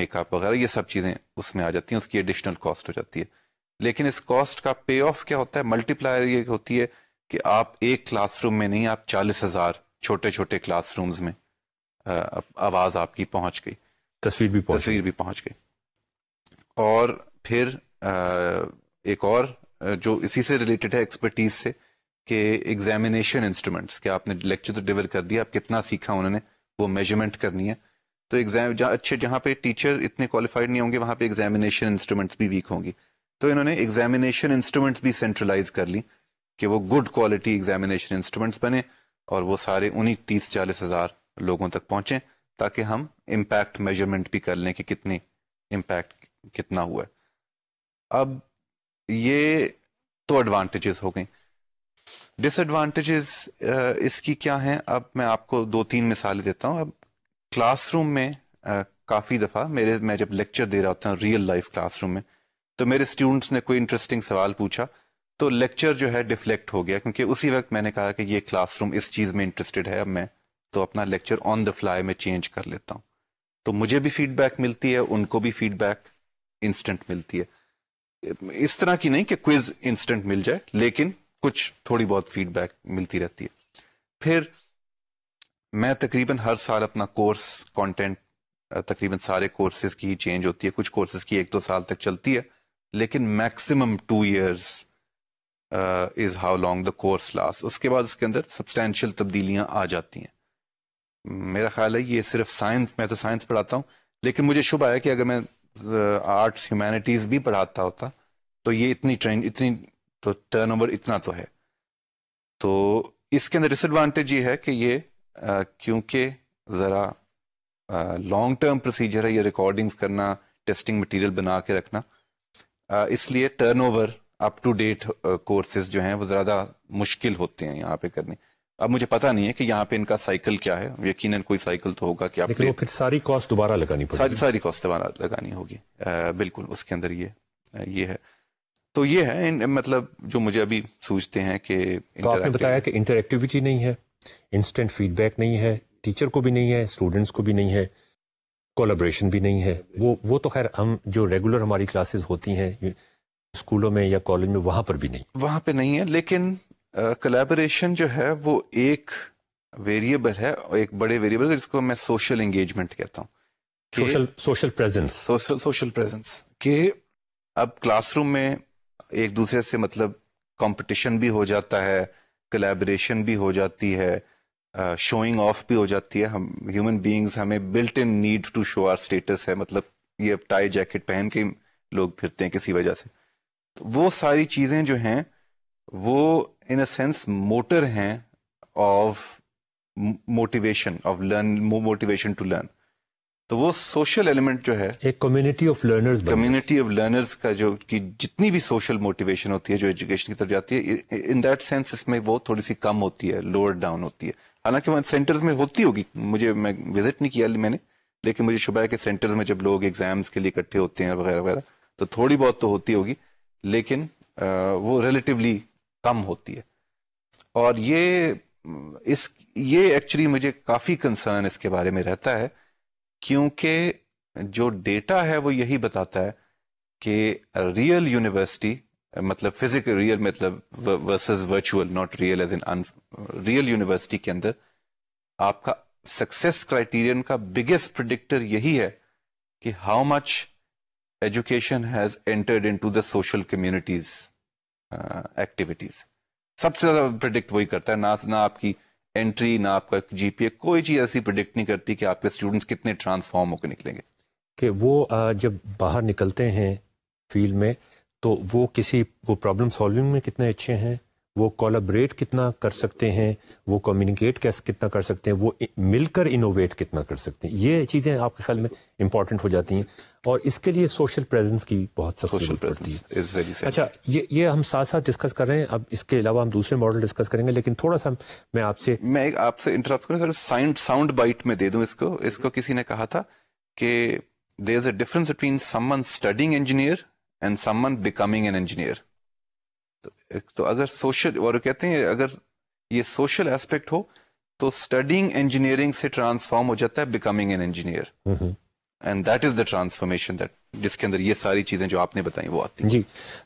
मेकअप वगैरह ये सब चीज़ें उसमें आ जाती हैं उसकी एडिशनल कॉस्ट हो जाती है लेकिन इस कॉस्ट का पे ऑफ क्या होता है मल्टीप्लायर ये होती है कि आप एक क्लासरूम में नहीं आप चालीस हजार छोटे छोटे क्लासरूम्स में आवाज़ आपकी पहुंच गई तस्वीर भी पहुंच तस्वीर भी पहुंच गई और फिर एक और जो इसी से रिलेटेड है एक्सपर्टीज से कि एग्जामिनेशन इंस्ट्रूमेंट्स कि आपने लेक्चर तो डिलीवर कर दिया आप कितना सीखा उन्होंने वो मेजरमेंट करनी है तो एग्जाम जहाँ अच्छे जहाँ पे टीचर इतने क्वालिफाइड नहीं होंगे वहाँ पे एग्जामिनेशन इंस्ट्रूमेंट्स भी वीक होंगी तो इन्होंने एग्जामिनेशन इंस्ट्रूमेंट्स भी सेंट्रलाइज कर ली कि वो गुड क्वालिटी एग्जामिनेशन इंस्ट्रूमेंट्स बने और वो सारे उन्हीं तीस चालीस हजार लोगों तक पहुंचे ताकि हम इम्पैक्ट मेजरमेंट भी कर लें कि कितनी इम्पैक्ट कितना हुआ है अब ये तो एडवांटेजेस हो गई डिसएडवांटेजेस इसकी क्या है अब मैं आपको दो तीन मिसालें देता हूं अब क्लासरूम में काफ़ी दफ़ा मेरे मैं जब लेक्चर दे रहा होता हूं रियल लाइफ क्लासरूम में तो मेरे स्टूडेंट्स ने कोई इंटरेस्टिंग सवाल पूछा तो लेक्चर जो है डिफ्लेक्ट हो गया क्योंकि उसी वक्त मैंने कहा कि ये क्लासरूम इस चीज़ में इंटरेस्टेड है अब मैं तो अपना लेक्चर ऑन द फ्लाई में चेंज कर लेता हूँ तो मुझे भी फीडबैक मिलती है उनको भी फीडबैक इंस्टेंट मिलती है इस तरह की नहीं कि क्विज इंस्टेंट मिल जाए लेकिन कुछ थोड़ी बहुत फीडबैक मिलती रहती है फिर मैं तकरीबन हर साल अपना कोर्स कंटेंट तकरीबन सारे कोर्सेज की चेंज होती है कुछ कोर्सेज की एक दो साल तक चलती है लेकिन maximum two years is how long the course last उसके बाद उसके अंदर सब्सटैंशियल तब्दीलियां आ जाती हैं मेरा ख्याल है ये सिर्फ साइंस मैं तो साइंस पढ़ाता हूँ लेकिन मुझे शुभ आया कि अगर मैं आर्ट्स ह्यूमैनिटीज भी पढ़ाता होता तो ये इतनी ट्रेंड इतनी तो टर्न ओवर इतना तो है तो इसके अंदर डिसएडवांटेज ये है कि ये क्योंकि ज़रा लॉन्ग टर्म प्रोसीजर है ये रिकॉर्डिंग्स करना टेस्टिंग मटेरियल बना के रखना इसलिए turn over up to date courses जो हैं वो ज़्यादा मुश्किल होते हैं यहाँ पे करने अब मुझे पता नहीं है कि यहाँ पे इनका साइकिल क्या है यकीन कोई साइकिल तो होगा कि आपको फिर सारी कॉस्ट दोबारा लगानी पड़ेगी सारी सारी कॉस्ट दोबारा लगानी होगी बिल्कुल उसके अंदर ये ये है तो ये है इन, मतलब जो मुझे अभी सूझते हैं कि तो आपने बताया कि इंटरेक्टिविटी नहीं है इंस्टेंट फीडबैक नहीं है टीचर को भी नहीं है स्टूडेंट्स को भी नहीं है कोलाब्रेशन भी नहीं है वो वो तो खैर हम जो रेगुलर हमारी क्लासेस होती हैं स्कूलों में या कॉलेज में वहाँ पर भी नहीं वहाँ पर नहीं है लेकिन कोलेबोरेशन जो है वो एक वेरिएबल है एक बड़े वेरिएबल जिसको मैं सोशल एंगेजमेंट कहता हूँ social social presence social social presence कि अब क्लासरूम में एक दूसरे से मतलब कंपटीशन भी हो जाता है कलेबरेशन भी हो जाती है शोइंग uh, ऑफ भी हो जाती है हम ह्यूमन बीइंग्स हमें built in need to show our status है मतलब ये टाई जैकेट पहन के लोग फिरते हैं किसी वजह से तो वो सारी चीजें जो हैं वो इन अ सेंस मोटर हैं of motivation of learn motivation to learn तो वो सोशल एलिमेंट जो है एक community of learners community of learners का जो कि जितनी भी सोशल मोटिवेशन होती है जो एजुकेशन की तरफ जाती है इन दैट सेंस इसमें वो थोड़ी सी कम होती है लोअर डाउन होती है हालांकि वहाँ सेंटर्स में होती होगी मुझे मैं विजिट नहीं किया मैंने लेकिन मुझे शुभ है कि सेंटर्स में जब लोग एग्जाम्स के लिए इकट्ठे होते हैं वगैरह वगैरह तो थोड़ी बहुत तो होती होगी लेकिन आ, वो रिलेटिवली कम होती है और ये इस ये एक्चुअली मुझे काफ़ी कंसर्न इसके बारे में रहता है क्योंकि जो डेटा है वो यही बताता है कि रियल यूनिवर्सिटी मतलब फिजिकल रियल मतलब versus virtual not real as in real university के अंदर आपका सक्सेस क्राइटेरियन का बिगेस्ट प्रिडिक्टर यही है कि how much education has entered into the social communities activities uh, सबसे ज्यादा प्रिडिक्ट वही करता है ना ना आपकी एंट्री ना आपका जीपीए कोई चीज ऐसी प्रिडिक्ट नहीं करती कि आपके स्टूडेंट्स कितने ट्रांसफॉर्म होकर निकलेंगे कि वो uh, जब बाहर निकलते हैं फील्ड में तो वो किसी वो प्रॉब्लम सॉल्विंग में कितने अच्छे हैं वो कोलाबरेट कितना कर सकते हैं वो कम्युनिकेट कैसे कितना कर सकते हैं वो मिलकर इनोवेट कितना कर सकते हैं ये चीज़ें आपके ख्याल में इंपॉर्टेंट हो जाती हैं और इसके लिए सोशल प्रेजेंस की बहुत सोशल पड़ती है अच्छा ये ये हम साथ साथ डिस्कस कर रहे हैं अब इसके अलावा हम दूसरे मॉडल डिस्कस करेंगे लेकिन थोड़ा सा मैं आपसे मैं आपसे इंटरप्ट करूँ साउंड साउंड बाइट में दे दूँ इसको इसको किसी ने कहा था कि there is a difference between someone studying engineer and someone becoming an engineer तो अगर सोशल और कहते हैं अगर ये सोशल एस्पेक्ट हो तो स्टडिंग इंजीनियरिंग से ट्रांसफॉर्म हो जाता है becoming an engineer and that is the transformation that जिसके अंदर ये सारी चीजें जो आपने बताई वो आती जी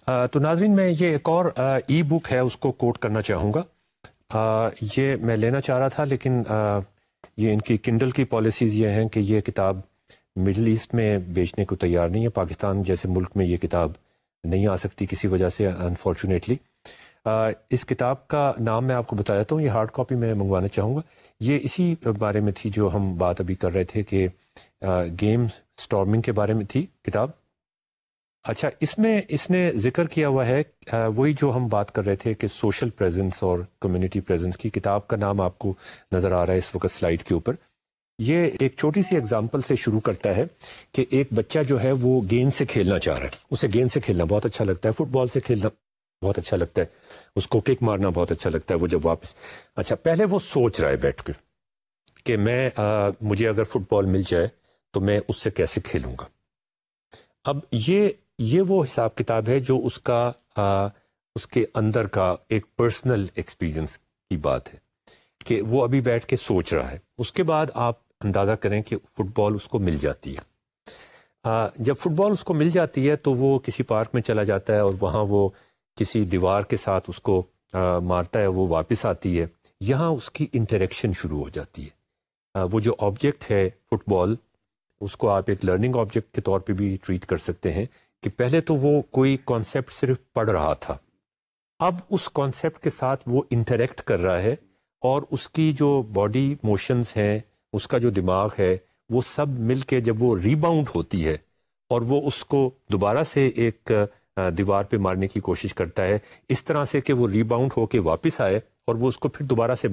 आ, तो नाजरीन मैं ये एक और ई बुक है उसको कोट करना चाहूँगा ये मैं लेना चाह रहा था लेकिन आ, ये इनकी किंडल की पॉलिसीज़ ये हैं कि ये किताब मिडल ईस्ट में बेचने को तैयार नहीं है पाकिस्तान जैसे मुल्क में ये किताब नहीं आ सकती किसी वजह से अनफॉर्चुनेटली इस किताब का नाम मैं आपको बता देता हूँ ये हार्ड कॉपी मैं मंगवाना चाहूँगा ये इसी बारे में थी जो हम बात अभी कर रहे थे कि गेम स्टॉर्मिंग के बारे में थी किताब अच्छा इसमें इसने जिक्र किया हुआ है वही जो हम बात कर रहे थे कि सोशल प्रेजेंस और कम्युनिटी प्रेजेंस की किताब का नाम आपको नज़र आ रहा है इस वक्त स्लाइड के ऊपर ये एक छोटी सी एग्जाम्पल से शुरू करता है कि एक बच्चा जो है वो गेंद से खेलना चाह रहा है उसे गेंद से खेलना बहुत अच्छा लगता है फुटबॉल से खेलना बहुत अच्छा लगता है उसको किक मारना बहुत अच्छा लगता है वो जब वापस अच्छा पहले वो सोच रहा है बैठ कर कि मैं आ, मुझे अगर फुटबॉल मिल जाए तो मैं उससे कैसे खेलूंगा अब ये ये वो हिसाब किताब है जो उसका आ, उसके अंदर का एक पर्सनल एक्सपीरियंस की बात है कि वो अभी बैठ के सोच रहा है उसके बाद आप अंदाज़ा करें कि फ़ुटबॉल उसको मिल जाती है आ, जब फुटबॉल उसको मिल जाती है तो वो किसी पार्क में चला जाता है और वहाँ वो किसी दीवार के साथ उसको आ, मारता है वो वापस आती है यहाँ उसकी इंटरेक्शन शुरू हो जाती है आ, वो जो ऑब्जेक्ट है फुटबॉल उसको आप एक लर्निंग ऑब्जेक्ट के तौर पे भी ट्रीट कर सकते हैं कि पहले तो वो कोई कॉन्सेप्ट सिर्फ पढ़ रहा था अब उस कॉन्सेप्ट के साथ वो इंटरेक्ट कर रहा है और उसकी जो बॉडी मोशंस हैं उसका जो दिमाग है वो सब मिल के जब वो रीबाउंड होती है और वो उसको दोबारा से एक दीवार पे मारने की कोशिश करता है इस तरह से कि वो रीबाउंड होके वापस आए और वो उसको फिर दोबारा से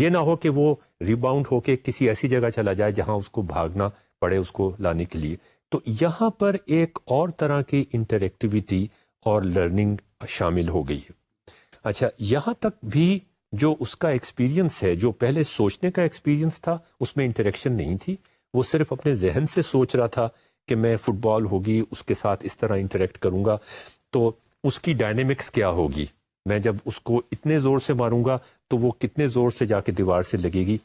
ये ना हो कि वो रीबाउंड होके किसी ऐसी जगह चला जाए जहां उसको भागना पड़े उसको लाने के लिए तो यहाँ पर एक और तरह की इंटरक्टिविटी और लर्निंग शामिल हो गई है अच्छा यहाँ तक भी जो उसका एक्सपीरियंस है जो पहले सोचने का एक्सपीरियंस था उसमें इंटरेक्शन नहीं थी वो सिर्फ अपने जहन से सोच रहा था कि मैं फुटबॉल होगी उसके साथ इस तरह इंटरेक्ट करूँगा तो उसकी डायनेमिक्स क्या होगी मैं जब उसको इतने ज़ोर से मारूंगा तो वो कितने ज़ोर से जाके दीवार से लगेगी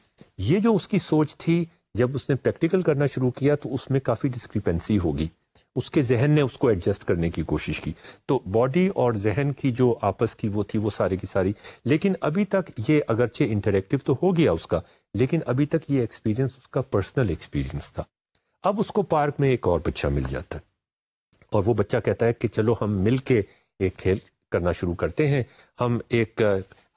ये जो उसकी सोच थी जब उसने प्रैक्टिकल करना शुरू किया तो उसमें काफ़ी डिस्क्रिपेंसी होगी उसके जहन ने उसको एडजस्ट करने की कोशिश की तो बॉडी और जहन की जो आपस की वो थी वो सारी की सारी लेकिन अभी तक ये अगरचे इंटरेक्टिव तो हो गया उसका लेकिन अभी तक ये एक्सपीरियंस उसका पर्सनल एक्सपीरियंस था अब उसको पार्क में एक और बच्चा मिल जाता है और वो बच्चा कहता है कि चलो हम मिल के एक खेल करना शुरू करते हैं हम एक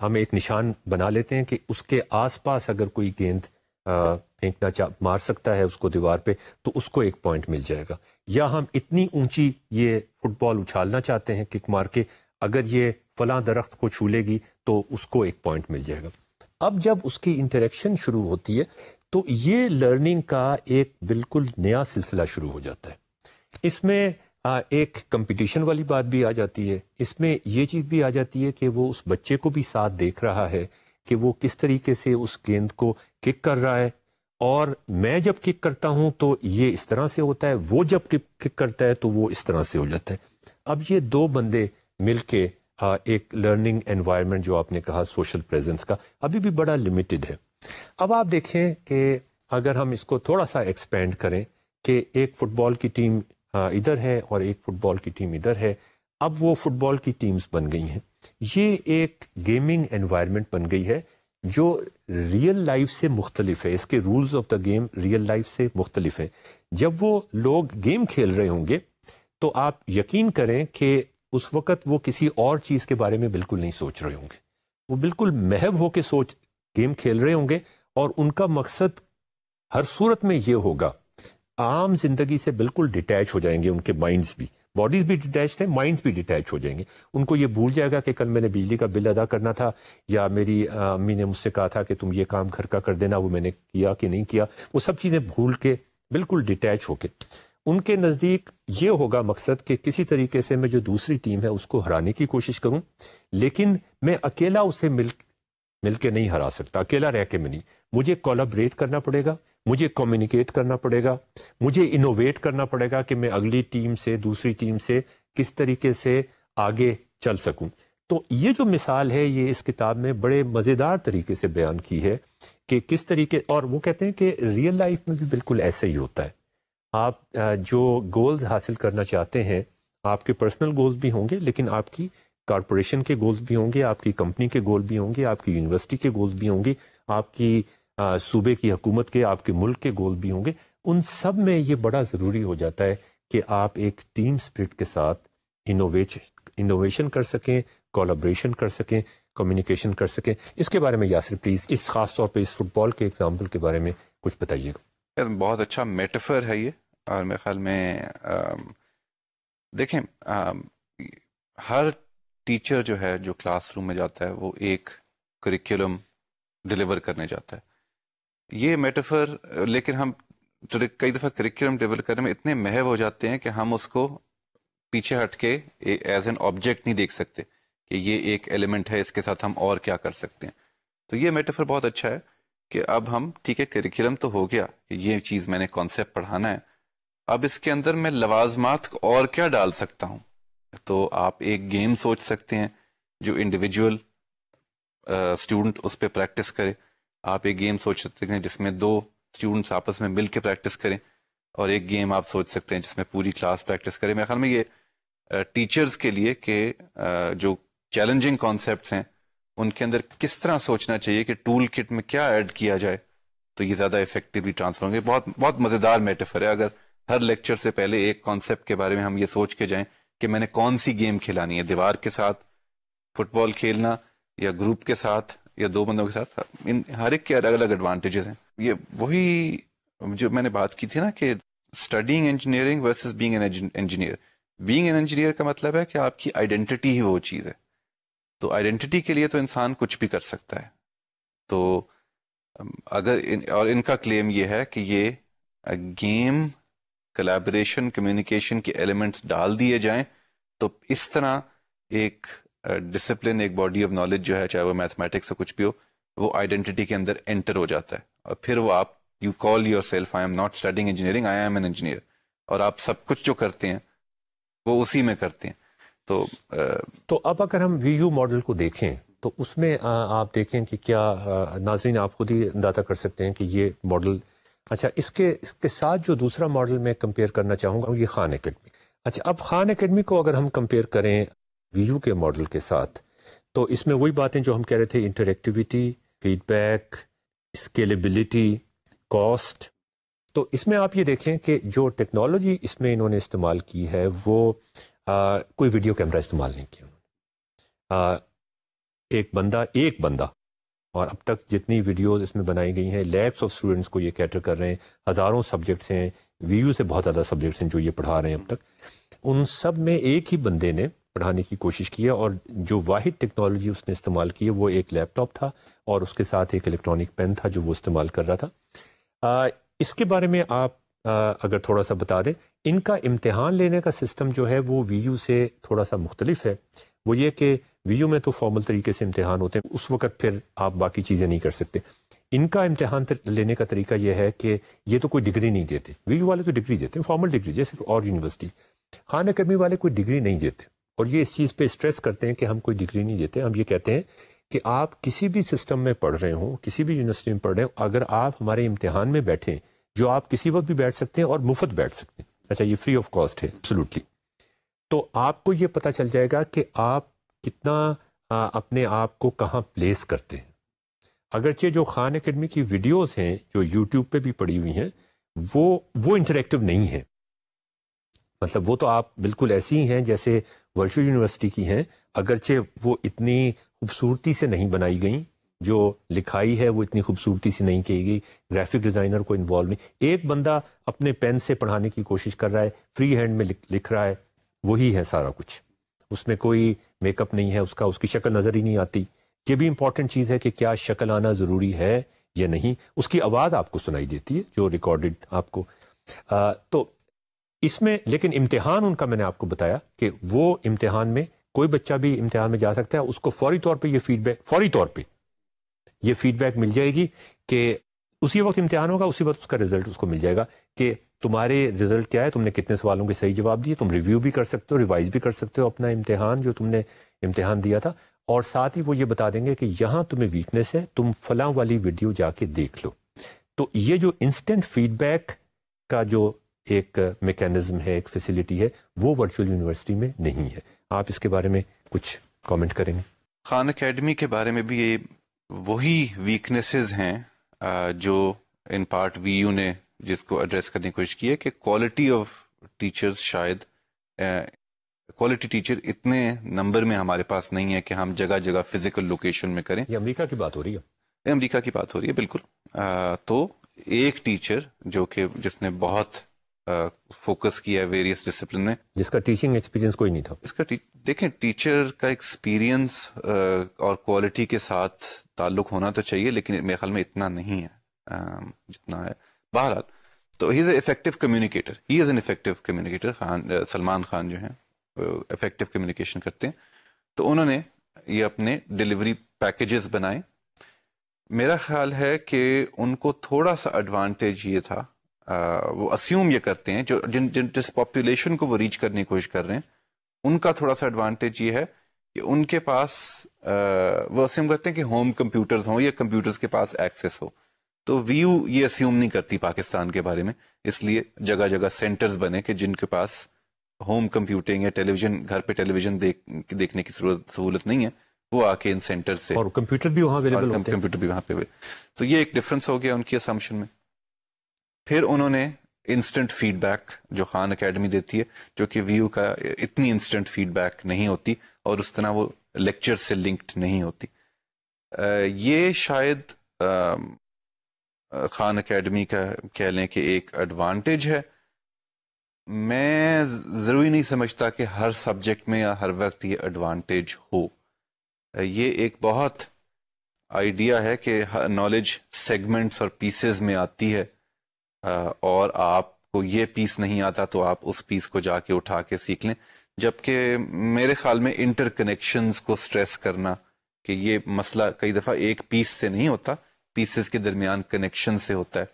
हम एक निशान बना लेते हैं कि उसके आसपास अगर कोई गेंद फेंकना चाह मार सकता है उसको दीवार पे तो उसको एक पॉइंट मिल जाएगा या हम इतनी ऊंची ये फुटबॉल उछालना चाहते हैं किक मार के अगर ये फला दरख्त को छू लेगी तो उसको एक पॉइंट मिल जाएगा अब जब उसकी इंटरेक्शन शुरू होती है तो ये लर्निंग का एक बिल्कुल नया सिलसिला शुरू हो जाता है इसमें एक कंपटीशन वाली बात भी आ जाती है इसमें ये चीज़ भी आ जाती है कि वो उस बच्चे को भी साथ देख रहा है कि वो किस तरीके से उस गेंद को किक कर रहा है और मैं जब किक करता हूं तो ये इस तरह से होता है वो जब किक करता है तो वो इस तरह से हो जाता है अब ये दो बंदे मिल के एक लर्निंग एनवायरनमेंट जो आपने कहा सोशल प्रेजेंस का अभी भी बड़ा लिमिटेड है अब आप देखें कि अगर हम इसको थोड़ा सा एक्सपेंड करें कि एक फुटबॉल की टीम इधर है और एक फुटबॉल की टीम इधर है अब वो फुटबॉल की टीम्स बन गई हैं ये एक गेमिंग एनवायरनमेंट बन गई है जो रियल लाइफ से मुख्तलिफ है इसके rules of the game real life से मुख्तलिफ है जब वो लोग गेम खेल रहे होंगे तो आप यकीन करें कि उस वक़्त वो किसी और चीज़ के बारे में बिल्कुल नहीं सोच रहे होंगे वो बिल्कुल महव हो के सोच गेम खेल रहे होंगे और उनका मकसद हर सूरत में ये होगा आम जिंदगी से बिल्कुल डिटैच हो जाएंगे उनके माइंड्स भी बॉडीज भी डिटैच हैं माइंड्स भी डिटैच हो जाएंगे उनको ये भूल जाएगा कि कल मैंने बिजली का बिल अदा करना था या मेरी अम्मी ने मुझसे कहा था कि तुम ये काम घर का कर देना वो मैंने किया कि नहीं किया वो सब चीज़ें भूल के बिल्कुल डिटैच होके उनके नज़दीक ये होगा मकसद कि किसी तरीके से मैं जो दूसरी टीम है उसको हराने की कोशिश करूँ लेकिन मैं अकेला उसे मिल मिल के नहीं हरा सकता अकेला रह के मैं नहीं मुझे कोलाबरेट करना पड़ेगा मुझे कम्युनिकेट करना पड़ेगा मुझे इनोवेट करना पड़ेगा कि मैं अगली टीम से दूसरी टीम से किस तरीके से आगे चल सकूं तो ये जो मिसाल है ये इस किताब में बड़े मज़ेदार तरीके से बयान की है कि किस तरीके और वो कहते हैं कि रियल लाइफ में भी बिल्कुल ऐसे ही होता है आप जो गोल्स हासिल करना चाहते हैं आपके पर्सनल गोल्स भी होंगे लेकिन आपकी कॉरपोरेशन के गोल्स भी होंगे आपकी कंपनी के गोल भी होंगे आपकी यूनिवर्सिटी के गोल्स भी होंगे आपकी सूबे की हुकूमत के आपके मुल्क के गोल भी होंगे उन सब में ये बड़ा ज़रूरी हो जाता है कि आप एक टीम स्प्रिट के साथ इनोवेट इनोवेशन कर सकें कोलाब्रेशन कर सकें कम्युनिकेशन कर सकें इसके बारे में यासिर प्लीज़ इस खास तौर पे इस फुटबॉल के एग्जाम्पल के बारे में कुछ बताइएगा बहुत अच्छा मेटफ़र है ये और मेरे ख्याल में देखें आम, हर टीचर जो है जो क्लासरूम में जाता है वो एक करिकुलम डिलीवर करने जाता है ये मेटाफर लेकिन हम कई दफा करिकुलम डेवलप करने में इतने महव हो जाते हैं कि हम उसको पीछे हट के एज एन ऑब्जेक्ट नहीं देख सकते कि ये एक एलिमेंट है इसके साथ हम और क्या कर सकते हैं तो ये मेटाफर बहुत अच्छा है कि अब हम ठीक है करिकुलम तो हो गया कि ये चीज़ मैंने कॉन्सेप्ट पढ़ाना है अब इसके अंदर मैं लवाजमात और क्या डाल सकता हूँ तो आप एक गेम सोच सकते हैं जो इंडिविजुअल स्टूडेंट उस पर प्रैक्टिस करे आप एक गेम सोच सकते हैं जिसमें दो स्टूडेंट्स आपस में मिलकर प्रैक्टिस करें और एक गेम आप सोच सकते हैं जिसमें पूरी क्लास प्रैक्टिस करें मेरे ख्याल में ये टीचर्स के लिए कि जो चैलेंजिंग कॉन्सेप्ट हैं उनके अंदर किस तरह सोचना चाहिए कि टूल किट में क्या ऐड किया जाए तो ये ज़्यादा इफेक्टिवली ट्रांसफर होंगे बहुत बहुत मज़ेदार मेटेफर है अगर हर लेक्चर से पहले एक कॉन्सेप्ट के बारे में हम ये सोच के जाएं कि मैंने कौन सी गेम खिलानी है दीवार के साथ फुटबॉल खेलना या ग्रुप के साथ या दो बंदों के साथ इन हर एक के अलग अलग एडवांटेजेस हैं ये वही जो मैंने बात की थी ना कि studying engineering versus being an engineer being an engineer का मतलब है कि आपकी आइडेंटिटी ही वो चीज़ है तो आइडेंटिटी के लिए तो इंसान कुछ भी कर सकता है तो अगर इन, और इनका क्लेम ये है कि ये गेम कलेबरेशन कम्युनिकेशन के एलिमेंट्स डाल दिए जाएं तो इस तरह एक डिसिप्लिन एक बॉडी ऑफ नॉलेज जो है चाहे वो मैथमेटिक्स से कुछ भी हो वो आइडेंटिटी के अंदर एंटर हो जाता है और फिर वो आप you call yourself I am not studying engineering I am an engineer और आप सब कुछ जो करते हैं वो उसी में करते हैं तो आ, तो अब अगर हम वी यू मॉडल को देखें तो उसमें आ, आप देखें कि क्या नाजरीन आप खुद ही अंदाजा कर सकते हैं कि ये मॉडल अच्छा इसके इसके साथ जो दूसरा मॉडल मैं कंपेयर करना चाहूँगा ये खान अकेडमी अच्छा अब खान अकेडमी को अगर हम कंपेयर करें वी के मॉडल के साथ तो इसमें वही बातें जो हम कह रहे थे इंटरेक्टिविटी फीडबैक स्केलेबिलिटी कॉस्ट तो इसमें आप ये देखें कि जो टेक्नोलॉजी इसमें इन्होंने इस्तेमाल की है वो आ, कोई वीडियो कैमरा इस्तेमाल नहीं किया एक बंदा एक बंदा और अब तक जितनी वीडियोस इसमें बनाई गई हैं लैब्स ऑफ स्टूडेंट्स को ये कैटर कर रहे हैं हज़ारों सब्जेक्ट्स हैं वी से बहुत ज़्यादा सब्जेक्ट्स हैं जो ये पढ़ा रहे हैं अब तक उन सब में एक ही बंदे ने पढ़ाने की कोशिश की है और जो वाहिद टेक्नोलॉजी उसने इस्तेमाल की है वो एक लैपटॉप था और उसके साथ एक इलेक्ट्रॉनिक पेन था जो वो इस्तेमाल कर रहा था आ, इसके बारे में आप आ, अगर थोड़ा सा बता दें इनका इम्तहान लेने का सिस्टम जो है वो वी यू से थोड़ा सा मुख्तलिफ है वो ये कि वी यू में तो फॉर्मल तरीके से इम्तहान होते हैं उस वक्त फिर आप बाकी चीज़ें नहीं कर सकते इनका इम्तहान लेने का तरीका यह है कि ये तो कोई डिग्री नहीं देते वी यू वाले तो डिग्री देते हैं फॉर्मल डिग्री जैसे और यूनिवर्सिटी खान अकेडमी वाले कोई डिग्री नहीं देते और ये इस चीज़ पे स्ट्रेस करते हैं कि हम कोई डिग्री नहीं देते हम ये कहते हैं कि आप किसी भी सिस्टम में पढ़ रहे हो किसी भी यूनिवर्सिटी में पढ़ रहे हो अगर आप हमारे इम्तहान में बैठें जो आप किसी वक्त भी बैठ सकते हैं और मुफ्त बैठ सकते हैं अच्छा ये फ्री ऑफ कॉस्ट है एब्सोल्युटली तो आपको ये पता चल जाएगा कि आप कितना आ, अपने आप को कहाँ प्लेस करते हैं अगरचे जो खान अकेडमी की वीडियोस हैं जो यूट्यूब पे भी पड़ी हुई हैं वो वो इंटरेक्टिव नहीं है मतलब वो तो आप बिल्कुल ऐसी ही हैं जैसे वर्चुअल यूनिवर्सिटी की हैं अगरचे वो इतनी खूबसूरती से नहीं बनाई गई जो लिखाई है वो इतनी खूबसूरती से नहीं की गई ग्राफिक डिज़ाइनर को इन्वॉल्व नहीं एक बंदा अपने पेन से पढ़ाने की कोशिश कर रहा है फ्री हैंड में लिख, लिख रहा है वही है सारा कुछ उसमें कोई मेकअप नहीं है उसका उसकी शक्ल नज़र ही नहीं आती ये भी इंपॉर्टेंट चीज़ है कि क्या शक्ल आना ज़रूरी है या नहीं उसकी आवाज़ आपको सुनाई देती है जो रिकॉर्डेड आपको आ, तो इसमें लेकिन इम्तिहान उनका मैंने आपको बताया कि वो इम्तिहान में कोई बच्चा भी इम्तिहान में जा सकता है उसको फौरी तौर पर यह फीडबैक फौरी तौर पर यह फीडबैक मिल जाएगी कि उसी वक्त इम्तिहान होगा उसी वक्त उसका रिजल्ट उसको मिल जाएगा कि तुम्हारे रिजल्ट क्या है तुमने कितने सवालों के सही जवाब दिए तुम रिव्यू भी कर सकते हो रिवाइज भी कर सकते हो अपना इम्तिहान जो तुमने इम्तिहान दिया था और साथ ही वो ये बता देंगे कि यहाँ तुम्हें वीकनेस है तुम फलां वाली वीडियो जाके देख लो तो ये जो इंस्टेंट फीडबैक का जो एक मेकेनिज्म है एक फैसिलिटी है वो वर्चुअल यूनिवर्सिटी में नहीं है आप इसके बारे में कुछ कॉमेंट करेंगे खान अकेडमी के बारे में भी ये वही वीकनेसेस हैं जो इन पार्ट वी यू ने जिसको एड्रेस करने की कोशिश की है कि क्वालिटी ऑफ टीचर्स शायद क्वालिटी टीचर इतने नंबर में हमारे पास नहीं है कि हम जगह जगह फिजिकल लोकेशन में करें ये अमेरिका की बात हो रही है अमेरिका की बात हो रही है बिल्कुल आ, तो एक टीचर जो कि जिसने बहुत फोकस किया है वेरियस डिसिप्लिन में जिसका टीचिंग एक्सपीरियंस कोई नहीं था इसका देखें टीचर का एक्सपीरियंस और क्वालिटी के साथ ताल्लुक होना तो चाहिए लेकिन मेरे ख्याल में इतना नहीं है जितना है बहर तो he is effective communicator he is an effective communicator Khan Salman Khan जो है इफेक्टिव कम्युनिकेशन करते हैं तो उन्होंने ये अपने डिलीवरी पैकेज बनाए मेरा ख्याल है कि उनको थोड़ा सा एडवांटेज ये था वो अस्यूम ये करते हैं जो जिन जिन जिस पॉपुलेशन को वो रीच करने की कोशिश कर रहे हैं उनका थोड़ा सा एडवांटेज ये है कि उनके पास वो अस्यूम करते हैं कि होम कंप्यूटर्स हों या कंप्यूटर्स के पास एक्सेस हो तो व्यू ये अस्यूम नहीं करती पाकिस्तान के बारे में इसलिए जगह जगह सेंटर्स बने कि जिनके पास होम कंप्यूटिंग या टेलीविजन घर पर टेलीविजन देख देखने की सहूलत नहीं है वो आके इन सेंटर से और कंप्यूटर भी वहां कंप्यूटर भी वहां पे तो ये एक डिफरेंस हो गया उनकी असामशन में फिर उन्होंने इंस्टेंट फीडबैक जो खान एकेडमी देती है जो कि व्यू का इतनी इंस्टेंट फीडबैक नहीं होती और उस तरह वो लेक्चर से लिंक्ड नहीं होती ये शायद खान अकेडमी का कह लें कि एक एडवांटेज है मैं ज़रूरी नहीं समझता कि हर सब्जेक्ट में या हर वक्त ये एडवांटेज हो ये एक बहुत आइडिया है कि नॉलेज सेगमेंट्स और पीसेज में आती है और आपको ये पीस नहीं आता तो आप उस पीस को जाके उठा के सीख लें जबकि मेरे ख्याल में इंटरकनेक्शंस को स्ट्रेस करना कि ये मसला कई दफ़ा एक पीस से नहीं होता पीसेस के दरमियान कनेक्शन से होता है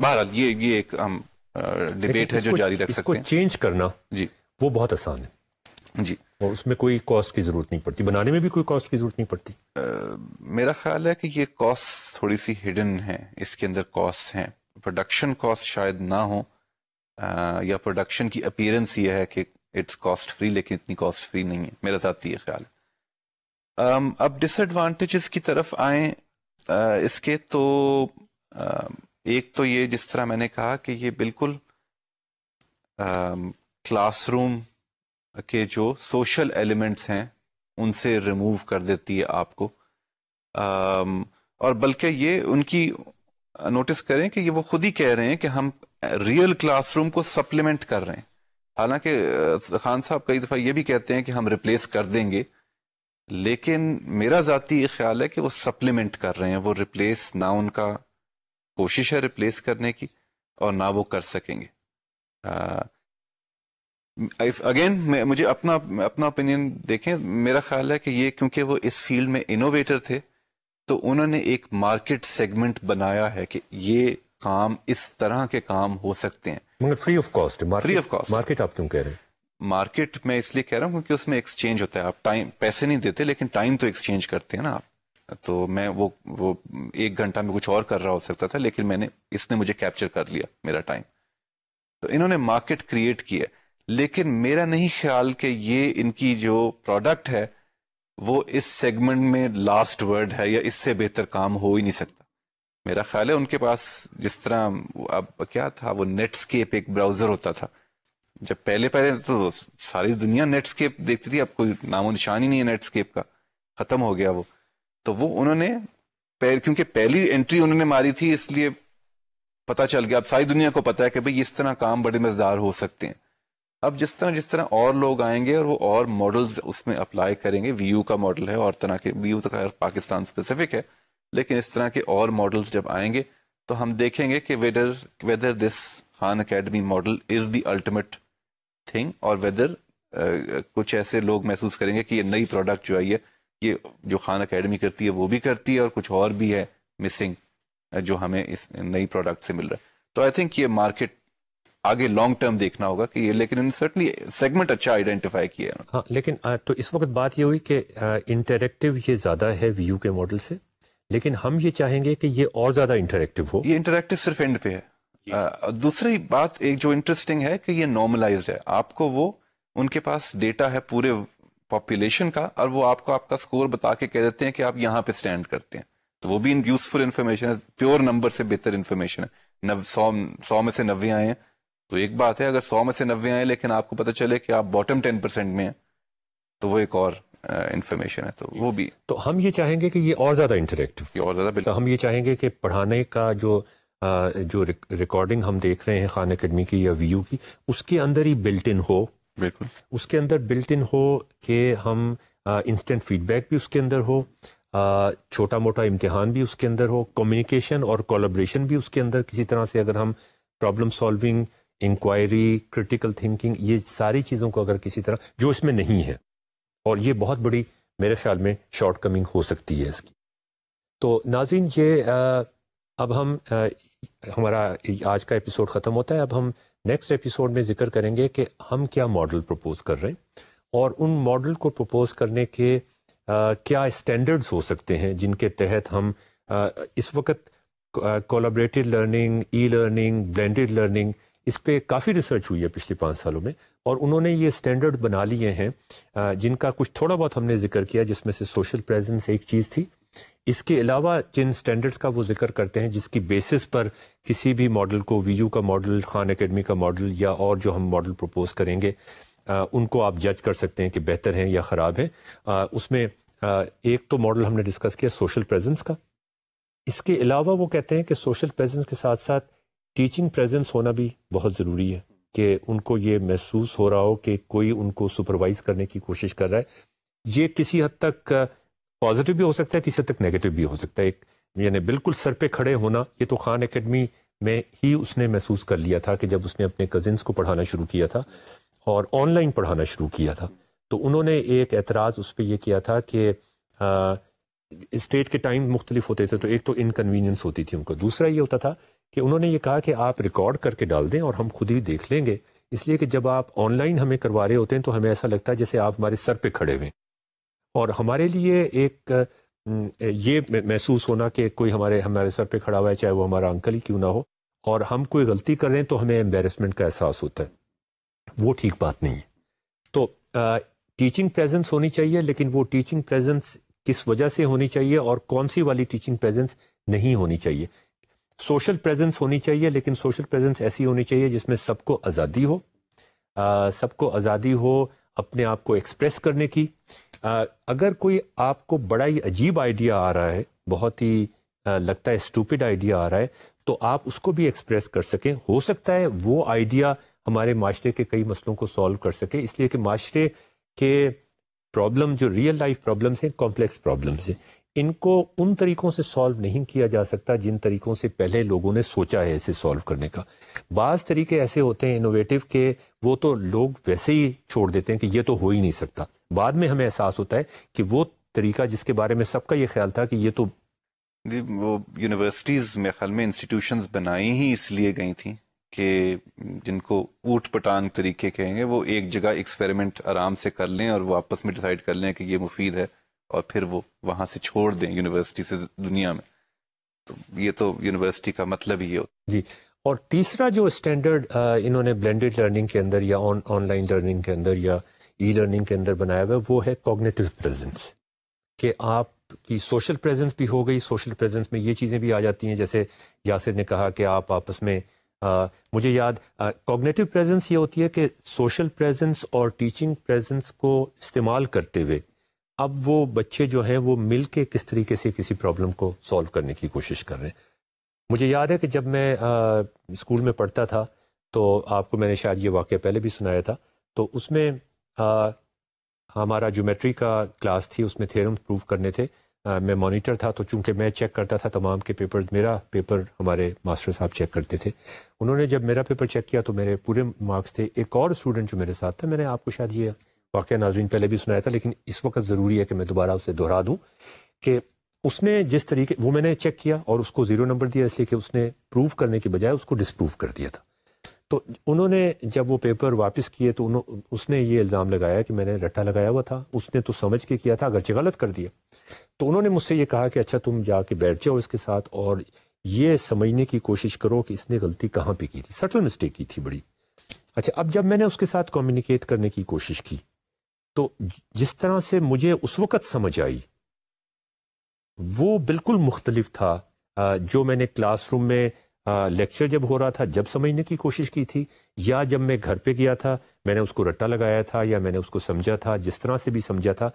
बहरहाल ये ये एक हम डिबेट है जो जारी रख सकते हैं चेंज करना जी वो बहुत आसान है जी और उसमें कोई कॉस्ट की जरूरत नहीं पड़ती बनाने में भी कोई कॉस्ट की जरूरत नहीं पड़ती मेरा ख्याल है कि ये कॉस्ट थोड़ी सी हिडन है इसके अंदर कॉस्ट हैं प्रोडक्शन कॉस्ट शायद ना हो आ, या प्रोडक्शन की अपीयरेंस ये है कि इट्स कॉस्ट फ्री लेकिन इतनी कॉस्ट फ्री नहीं है मेरा ज़ाती ये ख्याल है अब डिसएडवांटेजेस की तरफ आए इसके तो आ, एक तो ये जिस तरह मैंने कहा कि ये बिल्कुल क्लासरूम के जो सोशल एलिमेंट्स हैं उनसे रिमूव कर देती है आपको आ, और बल्कि ये उनकी नोटिस करें कि ये वो खुद ही कह रहे हैं कि हम रियल क्लासरूम को सप्लीमेंट कर रहे हैं हालांकि खान साहब कई दफ़ा ये भी कहते हैं कि हम रिप्लेस कर देंगे लेकिन मेरा ये ख्याल है कि वो सप्लीमेंट कर रहे हैं वो रिप्लेस ना उनका कोशिश है रिप्लेस करने की और ना वो कर सकेंगे अगेन मुझे अपना अपना ओपिनियन देखें मेरा ख्याल है कि ये क्योंकि वो इस फील्ड में इनोवेटर थे तो उन्होंने एक मार्केट सेगमेंट बनाया है कि ये काम इस तरह के काम हो सकते हैं free of cost free of cost market आप क्यों कह रहे हैं मार्केट मैं इसलिए कह रहा हूँ क्योंकि उसमें एक्सचेंज होता है आप टाइम पैसे नहीं देते लेकिन टाइम तो एक्सचेंज करते हैं ना आप तो मैं वो वो एक घंटा में कुछ और कर रहा हो सकता था लेकिन मैंने इसने मुझे कैप्चर कर लिया मेरा टाइम तो इन्होंने मार्केट क्रिएट किया लेकिन मेरा नहीं ख्याल कि ये इनकी जो प्रोडक्ट है वो इस सेगमेंट में लास्ट वर्ड है या इससे बेहतर काम हो ही नहीं सकता मेरा ख्याल है उनके पास जिस तरह अब क्या था वो नेटस्केप एक ब्राउजर होता था जब पहले पहले तो सारी दुनिया नेटस्केप देखती थी अब कोई नामो निशान ही नहीं है नेटस्केप का खत्म हो गया वो तो वो उन्होंने क्योंकि पहली एंट्री उन्होंने मारी थी इसलिए पता चल गया अब सारी दुनिया को पता है कि भाई इस तरह काम बड़े मजेदार हो सकते हैं अब जिस तरह जिस तरह और लोग आएंगे और वो और मॉडल्स उसमें अप्लाई करेंगे वीयू का मॉडल है और तरह के वीयू तो खैर पाकिस्तान स्पेसिफिक है लेकिन इस तरह के और मॉडल्स जब आएंगे तो हम देखेंगे कि whether whether this Khan Academy model is the ultimate thing और वेदर uh, कुछ ऐसे लोग महसूस करेंगे कि ये नई प्रोडक्ट जो आई है ये जो खान अकेडमी करती है वो भी करती है और कुछ और भी है मिसिंग uh, जो हमें इस नई प्रोडक्ट से मिल रहा है तो आई थिंक ये मार्केट आगे लॉन्ग टर्म देखना होगा कि ये लेकिन इन सर्टनली सेगमेंट अच्छा आइडेंटिफाई किया है हाँ, लेकिन तो इस वक्त बात ये हुई कि इंटरेक्टिव ये ज्यादा है व्यू के मॉडल से लेकिन हम ये चाहेंगे कि ये और ज्यादा इंटरेक्टिव हो ये इंटरेक्टिव सिर्फ एंड पे है दूसरी बात एक जो इंटरेस्टिंग है कि ये नॉर्मलाइज है आपको वो उनके पास डेटा है पूरे पॉपुलेशन का और वो आपको आपका स्कोर बता के कह देते हैं कि आप यहाँ पे स्टैंड करते हैं तो वो भी यूजफुल इन्फॉर्मेशन है प्योर नंबर से बेहतर इन्फॉर्मेशन है सौ सौ में से नब्बे आए हैं तो एक बात है अगर सौ में से नब्बे आए लेकिन आपको पता चले कि आप बॉटम टेन परसेंट में हैं तो वो एक और इन्फॉर्मेशन है तो वो भी तो हम ये चाहेंगे कि ये और ज़्यादा इंटरेक्टिव और ज़्यादा तो हम ये चाहेंगे कि पढ़ाने का जो आ, जो रिकॉर्डिंग हम देख रहे हैं खान अकेडमी की या वी की उसके अंदर ही बिल्ट इन हो बिल्कुल उसके अंदर बिल्ट इन हो कि हम इंस्टेंट फीडबैक भी उसके अंदर हो छोटा मोटा इम्तहान भी उसके अंदर हो कम्युनिकेशन और कोलाब्रेशन भी उसके अंदर किसी तरह से अगर हम problem solving inquiry critical thinking ये सारी चीज़ों को अगर किसी तरह जो इसमें नहीं है और ये बहुत बड़ी मेरे ख्याल में शॉर्ट कमिंग हो सकती है इसकी तो नाजिन ये आ, अब हम आ, हमारा आज का एपिसोड ख़त्म होता है अब हम नेक्स्ट एपिसोड में जिक्र करेंगे कि हम क्या मॉडल प्रपोज कर रहे हैं और उन मॉडल को प्रपोज करने के आ, क्या स्टैंडर्ड्स हो सकते हैं जिनके तहत हम आ, इस वक्त collaborative learning e learning blended learning इस पर काफ़ी रिसर्च हुई है पिछले पाँच सालों में और उन्होंने ये स्टैंडर्ड बना लिए हैं जिनका कुछ थोड़ा बहुत हमने जिक्र किया जिसमें से सोशल प्रेजेंस एक चीज़ थी इसके अलावा जिन स्टैंडर्ड्स का वो जिक्र करते हैं जिसकी बेसिस पर किसी भी मॉडल को वीयू का मॉडल खान अकेडमी का मॉडल या और जो हम मॉडल प्रपोज करेंगे आ, उनको आप जज कर सकते हैं कि बेहतर हैं या ख़राब हैं उसमें आ, एक तो मॉडल हमने डिस्कस किया सोशल प्रेजेंस का इसके अलावा वो कहते हैं कि सोशल प्रेजेंस के साथ साथ टीचिंग प्रेजेंस होना भी बहुत ज़रूरी है कि उनको ये महसूस हो रहा हो कि कोई उनको सुपरवाइज करने की कोशिश कर रहा है ये किसी हद तक पॉजिटिव भी हो सकता है किसी हद तक नेगेटिव भी हो सकता है एक यानी बिल्कुल सर पे खड़े होना ये तो खान एकेडमी में ही उसने महसूस कर लिया था कि जब उसने अपने कजिन्स को पढ़ाना शुरू किया था और ऑनलाइन पढ़ाना शुरू किया था तो उन्होंने एक एतराज़ उस पर यह किया था कि स्टेट के टाइम मुख्तलिफ होते थे तो एक तो इनकनवीनियंस होती थी उनको दूसरा ये होता था कि उन्होंने ये कहा कि आप रिकॉर्ड करके डाल दें और हम खुद ही देख लेंगे इसलिए कि जब आप ऑनलाइन हमें करवा रहे होते हैं तो हमें ऐसा लगता है जैसे आप हमारे सर पे खड़े हुए और हमारे लिए एक ये महसूस होना कि कोई हमारे हमारे सर पे खड़ा हुआ है चाहे वो हमारा अंकल ही क्यों ना हो और हम कोई गलती कर रहे हैं तो हमें एम्बेरसमेंट का एहसास होता है वो ठीक बात नहीं है तो आ, टीचिंग प्रेजेंस होनी चाहिए लेकिन वो टीचिंग प्रेजेंस किस वजह से होनी चाहिए और कौन सी वाली टीचिंग प्रेजेंस नहीं होनी चाहिए सोशल प्रेजेंस होनी चाहिए लेकिन सोशल प्रेजेंस ऐसी होनी चाहिए जिसमें सबको आज़ादी हो सबको आज़ादी हो अपने आप को एक्सप्रेस करने की आ, अगर कोई आपको बड़ा ही अजीब आइडिया आ रहा है बहुत ही आ, लगता है स्टूपिड आइडिया आ रहा है तो आप उसको भी एक्सप्रेस कर सकें हो सकता है वो आइडिया हमारे माशरे के कई मसलों को सॉल्व कर सके इसलिए कि माशरे के प्रॉब्लम जो रियल लाइफ प्रॉब्लम्स हैं कॉम्प्लेक्स प्रॉब्लम्स हैं इनको उन तरीकों से सॉल्व नहीं किया जा सकता जिन तरीकों से पहले लोगों ने सोचा है इसे सॉल्व करने का बाज़ तरीके ऐसे होते हैं इनोवेटिव के वो तो लोग वैसे ही छोड़ देते हैं कि ये तो हो ही नहीं सकता बाद में हमें एहसास होता है कि वो तरीका जिसके बारे में सबका ये ख्याल था कि ये तो जी वो यूनिवर्सिटीज़ में ख्याल में इंस्टीट्यूशंस बनाई ही इसलिए गई थी कि जिनको ऊट पटांग तरीके कहेंगे वो एक जगह एक्सपेरिमेंट आराम से कर लें और वो आपस में डिसाइड कर लें कि ये मुफीद है और फिर वो वहां से छोड़ दें यूनिवर्सिटी से दुनिया में तो ये तो यूनिवर्सिटी का मतलब ही हो जी और तीसरा जो स्टैंडर्ड इन्होंने ब्लेंडेड लर्निंग के अंदर या ऑन ऑनलाइन लर्निंग के अंदर या ई लर्निंग के अंदर बनाया हुआ वो है कॉग्नेटिव प्रेजेंस कि आपकी सोशल प्रेजेंस भी हो गई सोशल प्रेजेंस में ये चीज़ें भी आ जाती हैं जैसे यासिर ने कहा कि आप आपस में आ, मुझे याद कॉग्नेटिव प्रेजेंस ये होती है कि सोशल प्रेजेंस और टीचिंग प्रेजेंस को इस्तेमाल करते हुए अब वो बच्चे जो हैं वो मिल के किस तरीके से किसी प्रॉब्लम को सॉल्व करने की कोशिश कर रहे हैं मुझे याद है कि जब मैं आ, स्कूल में पढ़ता था तो आपको मैंने शायद ये वाक्य पहले भी सुनाया था तो उसमें आ, हमारा ज्योमेट्री का क्लास थी उसमें थेरम प्रूव करने थे आ, मैं मॉनिटर था तो चूंकि मैं चेक करता था तमाम के पेपर मेरा पेपर हमारे मास्टर साहब चेक करते थे उन्होंने जब मेरा पेपर चेक किया तो मेरे पूरे मार्क्स थे एक और स्टूडेंट जो मेरे साथ था मैंने आपको शायद ये वाक़ नाजरीन पहले भी सुनाया था लेकिन इस वक्त ज़रूरी है कि मैं दोबारा उसे दोहरा दूँ कि उसने जिस तरीके वो मैंने चेक किया और उसको ज़ीरो नंबर दिया इसलिए कि उसने प्रूव करने के बजाय उसको डिसप्रूव कर दिया था तो उन्होंने जब वो पेपर वापस किए तो उन्होंने उसने ये इल्ज़ाम लगाया कि मैंने रट्टा लगाया हुआ था उसने तो समझ के किया था अगरचे गलत कर दिया तो उन्होंने मुझसे ये कहा कि अच्छा तुम जाके बैठ जाओ इसके साथ और ये समझने की कोशिश करो कि इसने गलती कहाँ पे की थी सटल मिस्टेक की थी बड़ी अच्छा अब जब मैंने उसके साथ कम्युनिकेट करने की कोशिश की तो जिस तरह से मुझे उस वक़्त समझ आई वो बिल्कुल मुख्तलिफ था जो मैंने क्लासरूम में लेक्चर जब हो रहा था जब समझने की कोशिश की थी या जब मैं घर पे गया था मैंने उसको रट्टा लगाया था या मैंने उसको समझा था जिस तरह से भी समझा था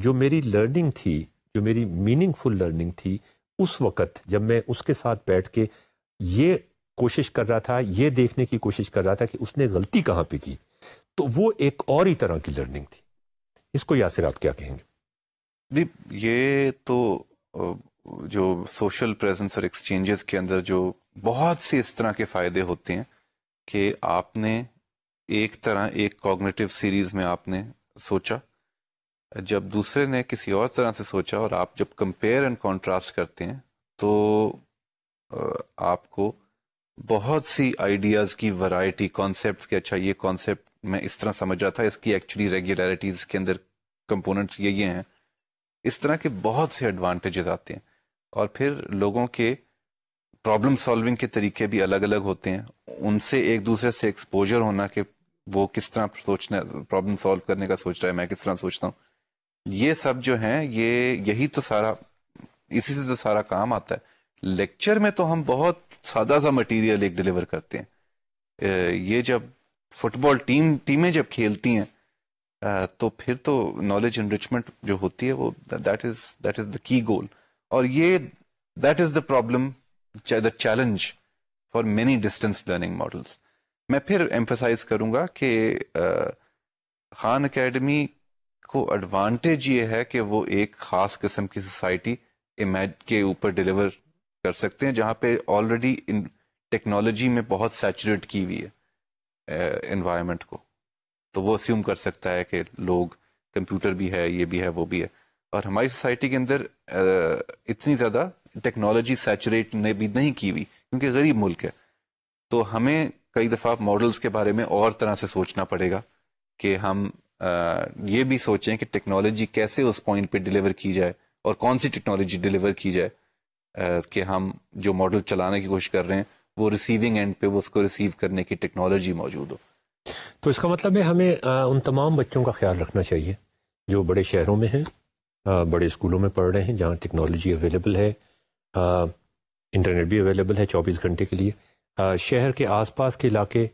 जो मेरी लर्निंग थी जो मेरी मीनिंगफुल लर्निंग थी उस वक़्त जब मैं उसके साथ बैठ के ये कोशिश कर रहा था ये देखने की कोशिश कर रहा था कि उसने गलती कहाँ पर की तो वो एक और ही तरह की लर्निंग थी इसको यासिर आप क्या कहेंगे ये तो जो सोशल प्रेजेंस और एक्सचेंजेस के अंदर जो बहुत से इस तरह के फायदे होते हैं कि आपने एक तरह एक कॉग्निटिव सीरीज में आपने सोचा जब दूसरे ने किसी और तरह से सोचा और आप जब कंपेयर एंड कॉन्ट्रास्ट करते हैं तो आपको बहुत सी आइडियाज़ की वैरायटी कॉन्सेप्ट्स के अच्छा ये कॉन्सेप्ट मैं इस तरह समझ रहा था इसकी एक्चुअली रेगुलरिटीज के अंदर कंपोनेंट्स ये ये हैं इस तरह के बहुत से एडवांटेजेस आते हैं और फिर लोगों के प्रॉब्लम सॉल्विंग के तरीके भी अलग अलग होते हैं उनसे एक दूसरे से एक्सपोजर होना कि वो किस तरह सोचना प्रॉब्लम सॉल्व करने का सोच रहा है मैं किस तरह सोचता हूँ ये सब जो है ये यही तो सारा इसी से तो सारा काम आता है लेक्चर में तो हम बहुत सादा सा मटेरियल एक डिलीवर करते हैं ये जब फुटबॉल टीम टीमें जब खेलती हैं तो फिर तो नॉलेज इनरिचमेंट जो होती है वो that is that is the key goal और ये that is the problem the challenge for many distance learning models मैं फिर एम्फोसाइज करूंगा कि खान एकेडमी को एडवांटेज ये है कि वो एक खास किस्म की सोसाइटी इमेज के ऊपर डिलीवर कर सकते हैं जहाँ पे ऑलरेडी इन टेक्नोलॉजी में बहुत सैचुरेट की हुई है एनवायरनमेंट को तो वो अस्यूम कर सकता है कि लोग कंप्यूटर भी है ये भी है वो भी है और हमारी सोसाइटी के अंदर इतनी ज़्यादा टेक्नोलॉजी सैचुरेट ने भी नहीं की हुई क्योंकि गरीब मुल्क है तो हमें कई दफ़ा मॉडल्स के बारे में और तरह से सोचना पड़ेगा कि हम ये भी सोचें कि टेक्नोलॉजी कैसे उस पॉइंट पे डिलीवर की जाए और कौन सी टेक्नोलॉजी डिलीवर की जाए कि हम जो मॉडल चलाने की कोशिश कर रहे हैं वो रिसीविंग एंड पे वो उसको रिसीव करने की टेक्नोलॉजी मौजूद हो तो इसका मतलब है हमें आ, उन तमाम बच्चों का ख्याल रखना चाहिए जो बड़े शहरों में हैं बड़े स्कूलों में पढ़ रहे हैं जहाँ टेक्नोलॉजी अवेलेबल है आ, इंटरनेट भी अवेलेबल है चौबीस घंटे के लिए आ, शहर के आसपास के इलाके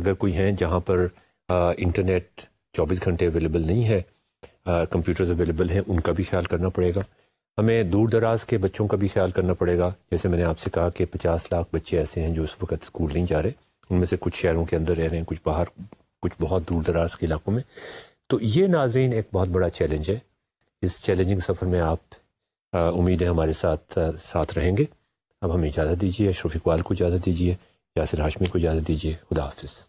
अगर कोई हैं जहाँ पर आ, इंटरनेट चौबीस घंटे अवेलेबल नहीं है कंप्यूटर्स अवेलेबल हैं उनका भी ख्याल करना पड़ेगा हमें दूर दराज के बच्चों का भी ख्याल करना पड़ेगा जैसे मैंने आपसे कहा कि पचास लाख बच्चे ऐसे हैं जो इस वक्त स्कूल नहीं जा रहे उनमें से कुछ शहरों के अंदर रह रहे हैं कुछ बाहर कुछ बहुत दूर दराज के इलाकों में तो ये नाजरीन एक बहुत बड़ा चैलेंज है इस चैलेंजिंग सफ़र में आप उम्मीद है हमारे साथ साथ रहेंगे अब हमें इजाज़त दीजिए अशरफ इकबाल को इजाज़त दीजिए यासिर हाशमी को इजाज़त दीजिए खुदा हाफिज़